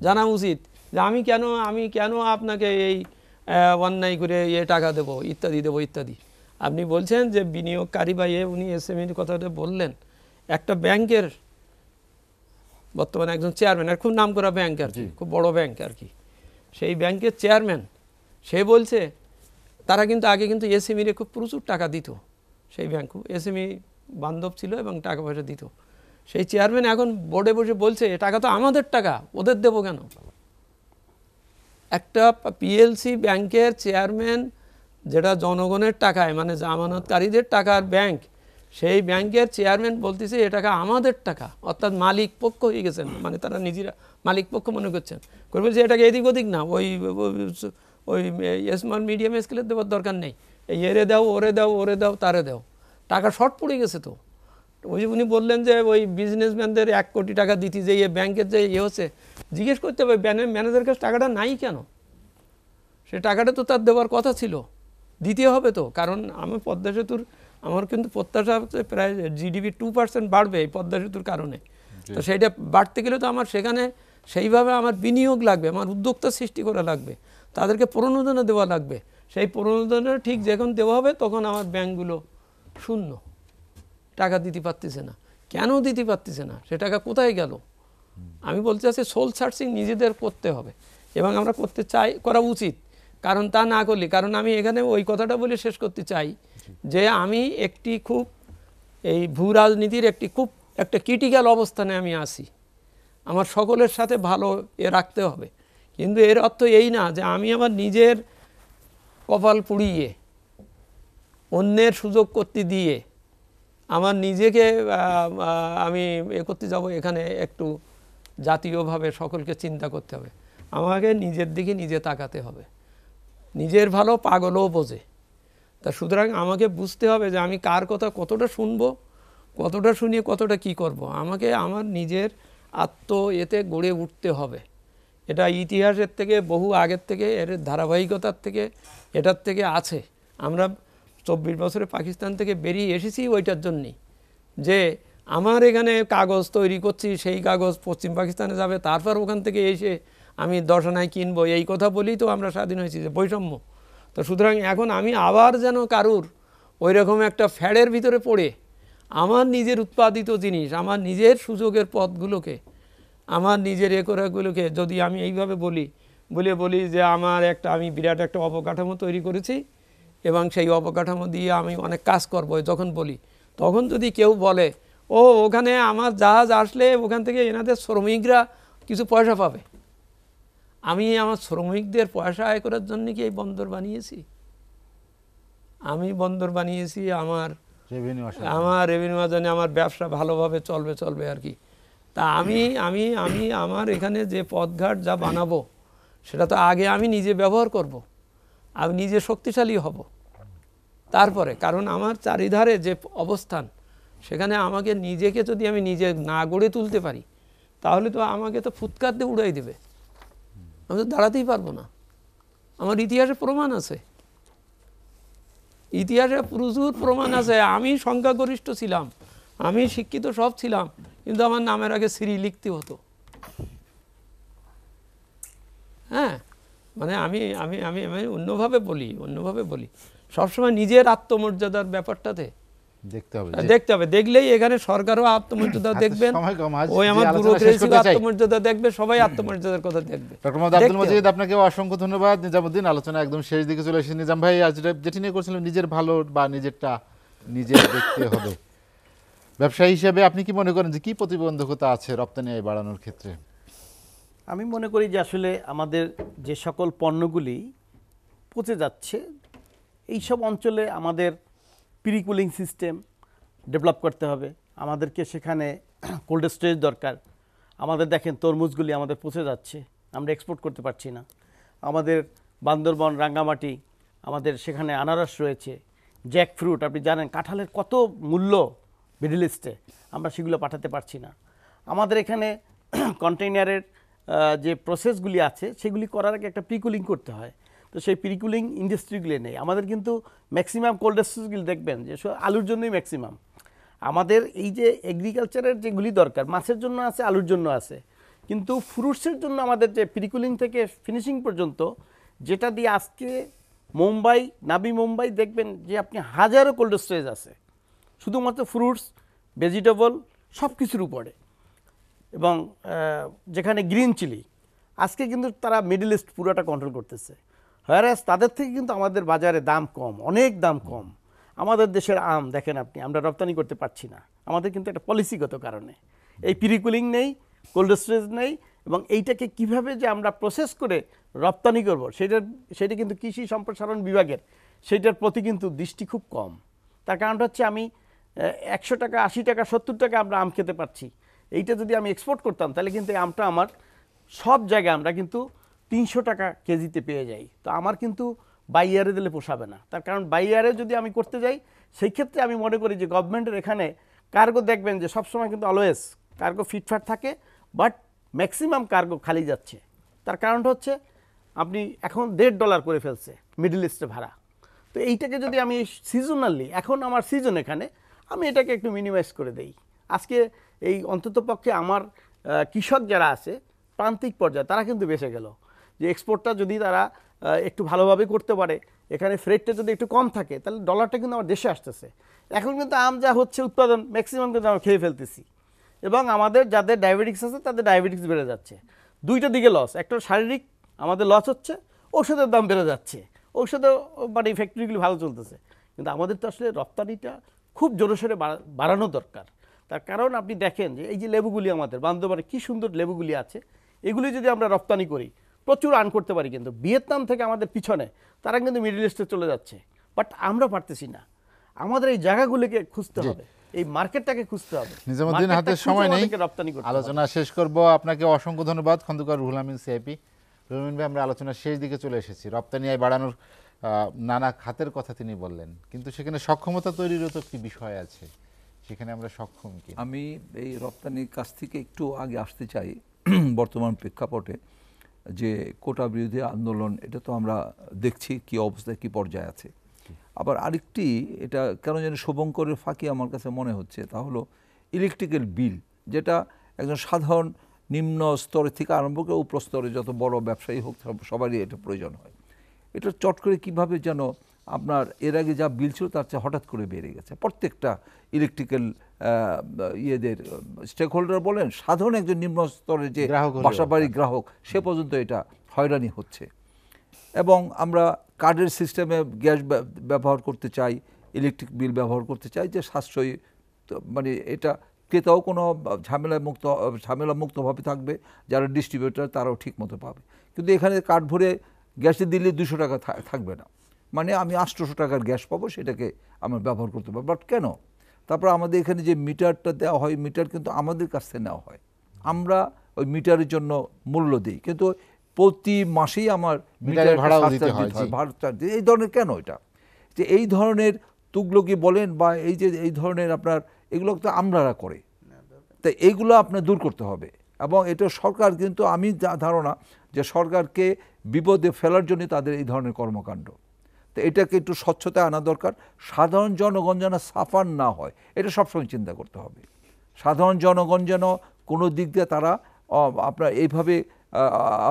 S3: জানা উচিত যে আমি কেন আমি কেন আপনাকে এই অন্যায় করে এ টাকা দেবো ইত্যাদি দেবো ইত্যাদি আপনি বলছেন যে বিনিয়োগকারী বা এ উনি এস এম কথা বললেন একটা ব্যাংকের বর্তমানে একজন চেয়ারম্যান আর খুব নাম করা ব্যাংক আর কি খুব বড় ব্যাংক আর কি সেই ব্যাংকের চেয়ারম্যান সে বলছে তারা কিন্তু আগে কিন্তু এসএমইরে খুব প্রচুর টাকা দিত সেই ব্যাংক এসএমই বান্ধব ছিল এবং টাকা পয়সা দিত সেই চেয়ারম্যান এখন বোর্ডে বসে বলছে টাকা তো আমাদের টাকা ওদের দেবো কেন একটা পিএলসি ব্যাংকের চেয়ারম্যান যেটা জনগণের টাকায় মানে জামানতকারীদের টাকার ব্যাংক সেই ব্যাংকের চেয়ারম্যান বলতেছে এ টাকা আমাদের টাকা অর্থাৎ মালিক পক্ষ হয়ে গেছেন মানে তারা নিজেরা মালিক পক্ষ মনে করছেন করে বলছে এটাকে এদিক ওদিক না ওই ওই স্মল মিডিয়াম স্কেলে দেওয়ার দরকার নেই এই এরে দাও ওরে দাও ওরে দাও তারে দাও টাকা শর্ট পড়ে গেছে তো ওই উনি বললেন যে ওই বিজনেসম্যানদের এক কোটি টাকা দিতে যে ইয়ে ব্যাংকের যে ইয়ে হচ্ছে জিজ্ঞেস করতে হবে ব্যানের ম্যানেজার কাছে টাকাটা নাই কেন সে টাকাটা তো তার দেওয়ার কথা ছিল দিতে হবে তো কারণ আমি পদ্মা সেতুর আমার কিন্তু প্রত্যাশা হচ্ছে প্রায় জিডিপি টু পার্সেন্ট বাড়বে এই পদ্মা সেতুর কারণে তো সেইটা বাড়তে গেলে তো আমার সেখানে সেইভাবে আমার বিনিয়োগ লাগবে আমার উদ্যোক্তা সৃষ্টি করা লাগবে তাদেরকে প্রণোদনা দেওয়া লাগবে সেই প্রণোদনা ঠিক যখন দেওয়া হবে তখন আমার ব্যাংকগুলো শূন্য টাকা দিতে পারতেছে না কেন দিতে পারতেছে না সে টাকা কোথায় গেল আমি বলতে চাচ্ছি সোল সার্চিং নিজেদের করতে হবে এবং আমরা করতে চাই করা উচিত কারণ তা না করলে কারণ আমি এখানে ওই কথাটা বলে শেষ করতে চাই যে আমি একটি খুব এই ভূ রাজনীতির একটি খুব একটা ক্রিটিক্যাল অবস্থানে আমি আসি আমার সকলের সাথে ভালো এ রাখতে হবে কিন্তু এর অর্থ এই না যে আমি আমার নিজের কপাল পুড়িয়ে অন্যের সুযোগ করতে দিয়ে আমার নিজেকে আমি এ করতে যাব এখানে একটু জাতীয়ভাবে সকলকে চিন্তা করতে হবে আমাকে নিজের দিকে নিজে তাকাতে হবে নিজের ভালো পাগলও বোঝে তা সুতরাং আমাকে বুঝতে হবে যে আমি কার কথা কতটা শুনবো কতটা শুনিয়ে কতটা কি করব। আমাকে আমার নিজের আত্ম এতে গড়ে উঠতে হবে এটা ইতিহাসের থেকে বহু আগের থেকে এর ধারাবাহিকতার থেকে এটার থেকে আছে আমরা চব্বিশ বছরে পাকিস্তান থেকে বেরিয়ে এসেছি ওইটার জন্যই যে আমার এখানে কাগজ তৈরি করছি সেই কাগজ পশ্চিম পাকিস্তানে যাবে তারপর ওখান থেকে এসে আমি দর্শনায় কিনবো এই কথা বলেই তো আমরা স্বাধীন হয়েছি যে বৈষম্য তো সুতরাং এখন আমি আবার যেন কারুর ওই রকম একটা ফ্যাডের ভিতরে পড়ে আমার নিজের উৎপাদিত জিনিস আমার নিজের সুযোগের পথগুলোকে আমার নিজের একরাগুলোকে যদি আমি এইভাবে বলি বলে বলি যে আমার একটা আমি বিরাট একটা অবকাঠামো তৈরি করেছি এবং সেই অবকাঠামো দিয়ে আমি অনেক কাজ করব যখন বলি তখন যদি কেউ বলে ও ওখানে আমার জাহাজ আসলে ওখান থেকে এনাদের শ্রমিকরা কিছু পয়সা পাবে আমি আমার শ্রমিকদের পয়সা আয় করার জন্য কি এই বন্দর বানিয়েছি আমি বন্দর বানিয়েছি আমার আমার রেভিনিউ আসানে আমার ব্যবসা ভালোভাবে চলবে চলবে আর কি তা আমি আমি আমি আমার এখানে যে পথঘাট যা বানাবো সেটা তো আগে আমি নিজে ব্যবহার করব। আমি নিজে শক্তিশালী হব তারপরে কারণ আমার চারিধারে যে অবস্থান সেখানে আমাকে নিজেকে যদি আমি নিজে না গড়ে তুলতে পারি তাহলে তো আমাকে তো ফুৎকার দিয়ে উড়াই দেবে আমি তো দাঁড়াতেই পারবো না আমার ইতিহাসে প্রমাণ আছে ইতিহাসে প্রচুর প্রমাণ আছে আমি সংখ্যাগরিষ্ঠ ছিলাম আমি শিক্ষিত সব ছিলাম কিন্তু আমার নামের আগে সিরি লিখতে হতো হ্যাঁ মানে আমি আমি আমি আমি অন্যভাবে বলি অন্যভাবে বলি সবসময় নিজের আত্মমর্যাদার ব্যাপারটাতে দেখতে হবে দেখতে হবে দেখলেই এখানে সরকারও আত্মমর্যাদা আচ্ছা, দেখবেন
S1: ওই আমার ব্যুরোক্রেসি আত্মমর্যাদা দেখবে সবাই আত্মমর্যাদার
S3: কথা দেখবে ডক্টর মোহাম্মদ আব্দুল মজিদ
S1: আপনাকে অসংখ্য ধন্যবাদ নিজামুদ্দিন আলোচনা একদম শেষ দিকে চলে এসেছে নিজাম ভাই আজ যেটি নিয়ে করছিলাম নিজের ভালো বা নিজেরটা নিজে দেখতে হবে ব্যবসায়ী হিসেবে আপনি কি মনে করেন যে কি প্রতিবন্ধকতা আছে রপ্তানি আয় বাড়ানোর ক্ষেত্রে
S4: আমি মনে করি যে আসলে আমাদের যে সকল পণ্যগুলি পচে যাচ্ছে এইসব অঞ্চলে আমাদের প্রি কুলিং সিস্টেম ডেভেলপ করতে হবে আমাদেরকে সেখানে কোল্ড স্টোরেজ দরকার আমাদের দেখেন তরমুজগুলি আমাদের পচে যাচ্ছে আমরা এক্সপোর্ট করতে পারছি না আমাদের বান্দরবন রাঙ্গামাটি আমাদের সেখানে আনারস রয়েছে জ্যাক ফ্রুট আপনি জানেন কাঁঠালের কত মূল্য মিডিল ইস্টে আমরা সেগুলো পাঠাতে পারছি না আমাদের এখানে কন্টেইনারের যে প্রসেসগুলি আছে সেগুলি করার আগে একটা প্রিকুলিং করতে হয় তো সেই পিরিকুলিং ইন্ডাস্ট্রিগুলি নেই আমাদের কিন্তু ম্যাক্সিমাম কোল্ড স্টোরেজগুলি দেখবেন যে আলুর জন্যই ম্যাক্সিমাম আমাদের এই যে এগ্রিকালচারের যেগুলি দরকার মাছের জন্য আছে আলুর জন্য আছে কিন্তু ফ্রুটসের জন্য আমাদের যে পিরিকুলিং থেকে ফিনিশিং পর্যন্ত যেটা দিয়ে আজকে মুম্বাই নাবি মুম্বাই দেখবেন যে আপনি হাজারো কোল্ড স্টোরেজ আছে শুধুমাত্র ফ্রুটস ভেজিটেবল সব কিছুর উপরে এবং যেখানে গ্রিন চিলি আজকে কিন্তু তারা মিডল ইস্ট পুরোটা কন্ট্রোল করতেছে হোয়ারাস তাদের থেকে কিন্তু আমাদের বাজারে দাম কম অনেক দাম কম আমাদের দেশের আম দেখেন আপনি আমরা রপ্তানি করতে পারছি না আমাদের কিন্তু একটা পলিসিগত কারণে এই পিরিকুলিং নেই কোল্ড স্টোরেজ নেই এবং এইটাকে কিভাবে যে আমরা প্রসেস করে রপ্তানি করব সেটার সেটা কিন্তু কৃষি সম্প্রসারণ বিভাগের সেটার প্রতি কিন্তু দৃষ্টি খুব কম তার কারণটা হচ্ছে আমি একশো টাকা আশি টাকা সত্তর টাকা আমরা আম খেতে পারছি এইটা যদি আমি এক্সপোর্ট করতাম তাহলে কিন্তু আমটা আমার সব জায়গায় আমরা কিন্তু তিনশো টাকা কেজিতে পেয়ে যাই তো আমার কিন্তু বাইয়ারে দিলে পোষাবে না তার কারণ বাই ইয়ারে যদি আমি করতে যাই সেই ক্ষেত্রে আমি মনে করি যে গভর্নমেন্টের এখানে কার্গো দেখবেন যে সবসময় কিন্তু অলওয়েজ কার্গো ফিটফাট থাকে বাট ম্যাক্সিমাম কার্গো খালি যাচ্ছে তার কারণটা হচ্ছে আপনি এখন দেড় ডলার করে ফেলছে মিডল ইস্টে ভাড়া তো এইটাকে যদি আমি সিজনালি এখন আমার সিজন এখানে আমি এটাকে একটু মিনিমাইজ করে দেই আজকে এই অন্ততপক্ষে আমার কৃষক যারা আছে প্রান্তিক পর্যায়ে তারা কিন্তু বেঁচে গেল যে এক্সপোর্টটা যদি তারা একটু ভালোভাবে করতে পারে এখানে ফ্রেটটা যদি একটু কম থাকে তাহলে ডলারটা কিন্তু আমার দেশে আসতেছে এখন কিন্তু আম যা হচ্ছে উৎপাদন ম্যাক্সিমাম কিন্তু আমরা খেয়ে ফেলতেছি এবং আমাদের যাদের ডায়াবেটিক্স আছে তাদের ডায়াবেটিক্স বেড়ে যাচ্ছে দুইটা দিকে লস একটা শারীরিক আমাদের লস হচ্ছে ঔষধের দাম বেড়ে যাচ্ছে ঔষধও মানে ফ্যাক্টরিগুলি ভালো চলতেছে কিন্তু আমাদের তো আসলে রপ্তানিটা খুব জোরসোরে বাড়ানো দরকার তার কারণ আপনি দেখেন যে এই যে লেবুগুলি আমাদের বান্দরবানে কী সুন্দর লেবুগুলি আছে এগুলি যদি আমরা রপ্তানি করি প্রচুর আর্ন করতে পারি কিন্তু ভিয়েতনাম থেকে আমাদের পিছনে তারা কিন্তু মিডল ইস্টে চলে যাচ্ছে বাট আমরা পারতেছি না আমাদের এই জায়গাগুলিকে খুঁজতে হবে এই মার্কেটটাকে খুঁজতে হবে নিজামুদ্দিন হাতে সময় নেই আলোচনা
S1: শেষ করব আপনাকে অসংখ্য ধন্যবাদ খন্দকার রুহুল আমিন সিআইপি রুহুল ভাই আমরা আলোচনার শেষ দিকে চলে এসেছি রপ্তানি আয় বাড়ানোর নানা খাতের কথা তিনি বললেন কিন্তু সেখানে সক্ষমতা তৈরির তো একটি বিষয় আছে সেখানে আমরা সক্ষম কি
S5: আমি এই রপ্তানির কাছ থেকে একটু আগে আসতে চাই বর্তমান প্রেক্ষাপটে যে কোটা বিরোধী আন্দোলন এটা তো আমরা দেখছি কি অবস্থায় কি পর্যায়ে আছে আবার আরেকটি এটা কেন যেন শুভঙ্করের ফাঁকি আমার কাছে মনে হচ্ছে তা হলো ইলেকট্রিক্যাল বিল যেটা একজন সাধারণ নিম্ন স্তরে থেকে আরম্ভ করে উপস্তরে যত বড় ব্যবসায়ী হোক সবারই এটা প্রয়োজন হয় এটা চট করে কিভাবে যেন আপনার এর আগে যা বিল ছিল তার চেয়ে হঠাৎ করে বেড়ে গেছে প্রত্যেকটা ইলেকট্রিক্যাল ইয়েদের স্টেক হোল্ডার বলেন সাধারণ একজন নিম্ন স্তরের যে বাসাবাড়ি হ্যাঁ। গ্রাহক সে পর্যন্ত এটা হয়রানি হচ্ছে এবং আমরা কার্ডের সিস্টেমে গ্যাস ব্যবহার করতে চাই ইলেকট্রিক বিল ব্যবহার করতে চাই যে সাশ্রয়ী মানে এটা ক্রেতাও কোনো ঝামেলা মুক্ত ঝামেলা মুক্তভাবে থাকবে যারা ডিস্ট্রিবিউটার তারাও ঠিক মতো পাবে কিন্তু এখানে কার্ড ভরে গ্যাসে দিলে দুশো টাকা থাকবে না মানে আমি আটশোশো টাকার গ্যাস পাবো সেটাকে আমার ব্যবহার করতে পারবো বাট কেন তারপর আমাদের এখানে যে মিটারটা দেওয়া হয় মিটার কিন্তু আমাদের কাছ থেকে নেওয়া হয় আমরা ওই মিটারের জন্য মূল্য দিই কিন্তু প্রতি মাসেই আমার মিটার ভাড়া দিতে এই ধরনের কেন এটা যে এই ধরনের তুগলকি বলেন বা এই যে এই ধরনের আপনার এগুলো তো আমরারা করে তো এইগুলো আপনার দূর করতে হবে এবং এটা সরকার কিন্তু আমি যা ধারণা যে সরকারকে বিপদে ফেলার জন্য তাদের এই ধরনের কর্মকাণ্ড তো এটাকে একটু স্বচ্ছতা আনা দরকার সাধারণ জনগণ যেন সাফার না হয় এটা সবসময় চিন্তা করতে হবে সাধারণ জনগণ যেন কোনো দিক দিয়ে তারা আপনার এইভাবে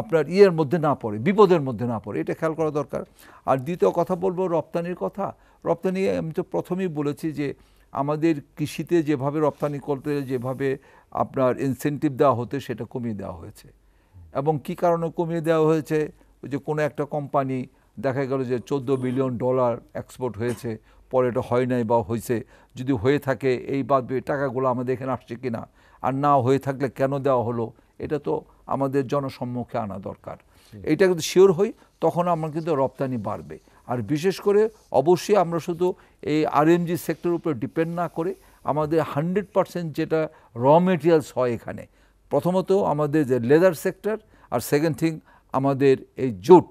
S5: আপনার ইয়ের মধ্যে না পড়ে বিপদের মধ্যে না পড়ে এটা খেয়াল করা দরকার আর দ্বিতীয় কথা বলবো রপ্তানির কথা রপ্তানি আমি তো প্রথমেই বলেছি যে আমাদের কৃষিতে যেভাবে রপ্তানি করতে যেভাবে আপনার ইনসেন্টিভ দেওয়া হতে সেটা কমিয়ে দেওয়া হয়েছে এবং কি কারণে কমিয়ে দেওয়া হয়েছে যে কোনো একটা কোম্পানি দেখা গেল যে ১৪ বিলিয়ন ডলার এক্সপোর্ট হয়েছে পরে এটা হয় নাই বা হয়েছে যদি হয়ে থাকে এই বাদ টাকাগুলো আমাদের এখানে আসছে কি না আর না হয়ে থাকলে কেন দেওয়া হলো এটা তো আমাদের জনসম্মুখে আনা দরকার এটা কিন্তু শিওর হই তখন আমার কিন্তু রপ্তানি বাড়বে আর বিশেষ করে অবশ্যই আমরা শুধু এই আরএমজি সেক্টরের উপরে ডিপেন্ড না করে আমাদের হান্ড্রেড পারসেন্ট যেটা র মেটেরিয়ালস হয় এখানে প্রথমত আমাদের যে লেদার সেক্টর আর সেকেন্ড থিং আমাদের এই জুট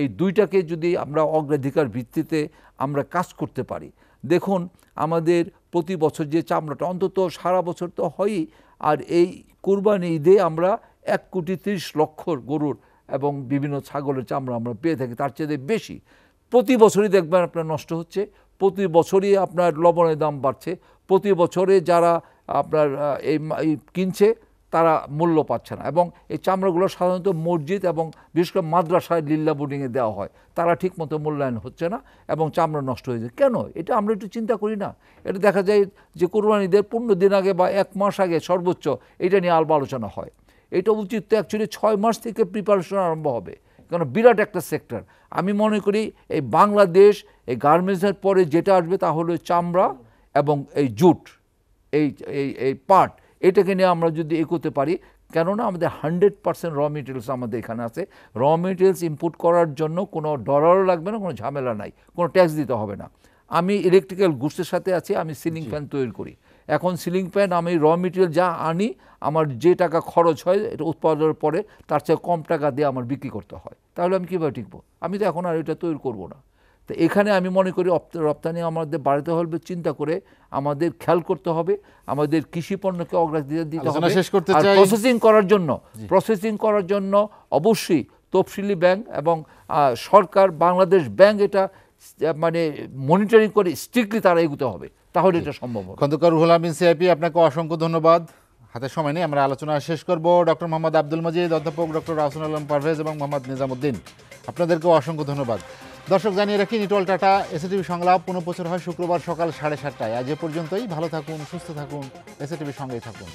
S5: এই দুইটাকে যদি আমরা অগ্রাধিকার ভিত্তিতে আমরা কাজ করতে পারি দেখুন আমাদের প্রতি বছর যে চামড়াটা অন্তত সারা বছর তো হয়ই আর এই কোরবানি ঈদে আমরা এক কোটি তিরিশ লক্ষ গরুর এবং বিভিন্ন ছাগলের চামড়া আমরা পেয়ে থাকি তার চেয়ে বেশি প্রতি বছরই দেখবেন আপনার নষ্ট হচ্ছে প্রতি বছরই আপনার লবণের দাম বাড়ছে প্রতি বছরে যারা আপনার এই কিনছে তারা মূল্য পাচ্ছে না এবং এই চামড়াগুলো সাধারণত মসজিদ এবং বিশেষ করে মাদ্রাসায় লীলা বোর্ডিংয়ে দেওয়া হয় তারা ঠিকমতো মূল্যায়ন হচ্ছে না এবং চামড়া নষ্ট হয়ে যায় কেন এটা আমরা একটু চিন্তা করি না এটা দেখা যায় যে কোরবানিদের পনেরো দিন আগে বা এক মাস আগে সর্বোচ্চ এটা নিয়ে আলবা আলোচনা হয় এটা উচিত তো অ্যাকচুয়ালি ছয় মাস থেকে প্রিপারেশন আরম্ভ হবে কেন বিরাট একটা সেক্টর আমি মনে করি এই বাংলাদেশ এই গার্মেন্টসের পরে যেটা আসবে তা হলো চামড়া এবং এই জুট এই এই এই পাট এটাকে নিয়ে আমরা যদি এ করতে পারি কেননা আমাদের হান্ড্রেড পার্সেন্ট র মেটেরিয়ালস আমাদের এখানে আছে র মেটেরিয়ালস ইম্পোর্ট করার জন্য কোনো ডলারও লাগবে না কোনো ঝামেলা নাই কোনো ট্যাক্স দিতে হবে না আমি ইলেকট্রিক্যাল গুডসের সাথে আছি আমি সিলিং ফ্যান তৈরি করি এখন সিলিং ফ্যান আমি র মেটেরিয়াল যা আনি আমার যে টাকা খরচ হয় এটা উৎপাদনের পরে তার চেয়ে কম টাকা দিয়ে আমার বিক্রি করতে হয় তাহলে আমি কীভাবে টিকবো আমি তো এখন আর এটা তৈরি করবো না তো এখানে আমি মনে করি রপ্তানি আমাদের বাড়াতে হবে চিন্তা করে আমাদের খেয়াল করতে হবে আমাদের কৃষি পণ্যকে অগ্রাধিকার দিতে হবে আর প্রসেসিং করার জন্য প্রসেসিং করার জন্য অবশ্যই তফসিলি ব্যাংক এবং সরকার বাংলাদেশ ব্যাংক এটা মানে মনিটরিং করে স্ট্রিক্টলি তারা এগুতে হবে তাহলে এটা সম্ভব
S1: হবে খন্দকার রুহুল আমিন সিআইপি আপনাকে অসংখ্য ধন্যবাদ হাতে সময় নেই আমরা আলোচনা শেষ করব ডক্টর মোহাম্মদ আব্দুল মজিদ অধ্যাপক ডক্টর রাহসুল আলম পারভেজ এবং মোহাম্মদ নিজামুদ্দিন আপনাদেরকে অসংখ্য ধন্যবাদ দর্শক জানিয়ে রাখি নিটল টাটা এসএটিভি সংলাপ প্রচার হয় শুক্রবার সকাল সাড়ে সাতটায় আজ এ পর্যন্তই ভালো থাকুন সুস্থ থাকুন এসএটিভির সঙ্গেই থাকুন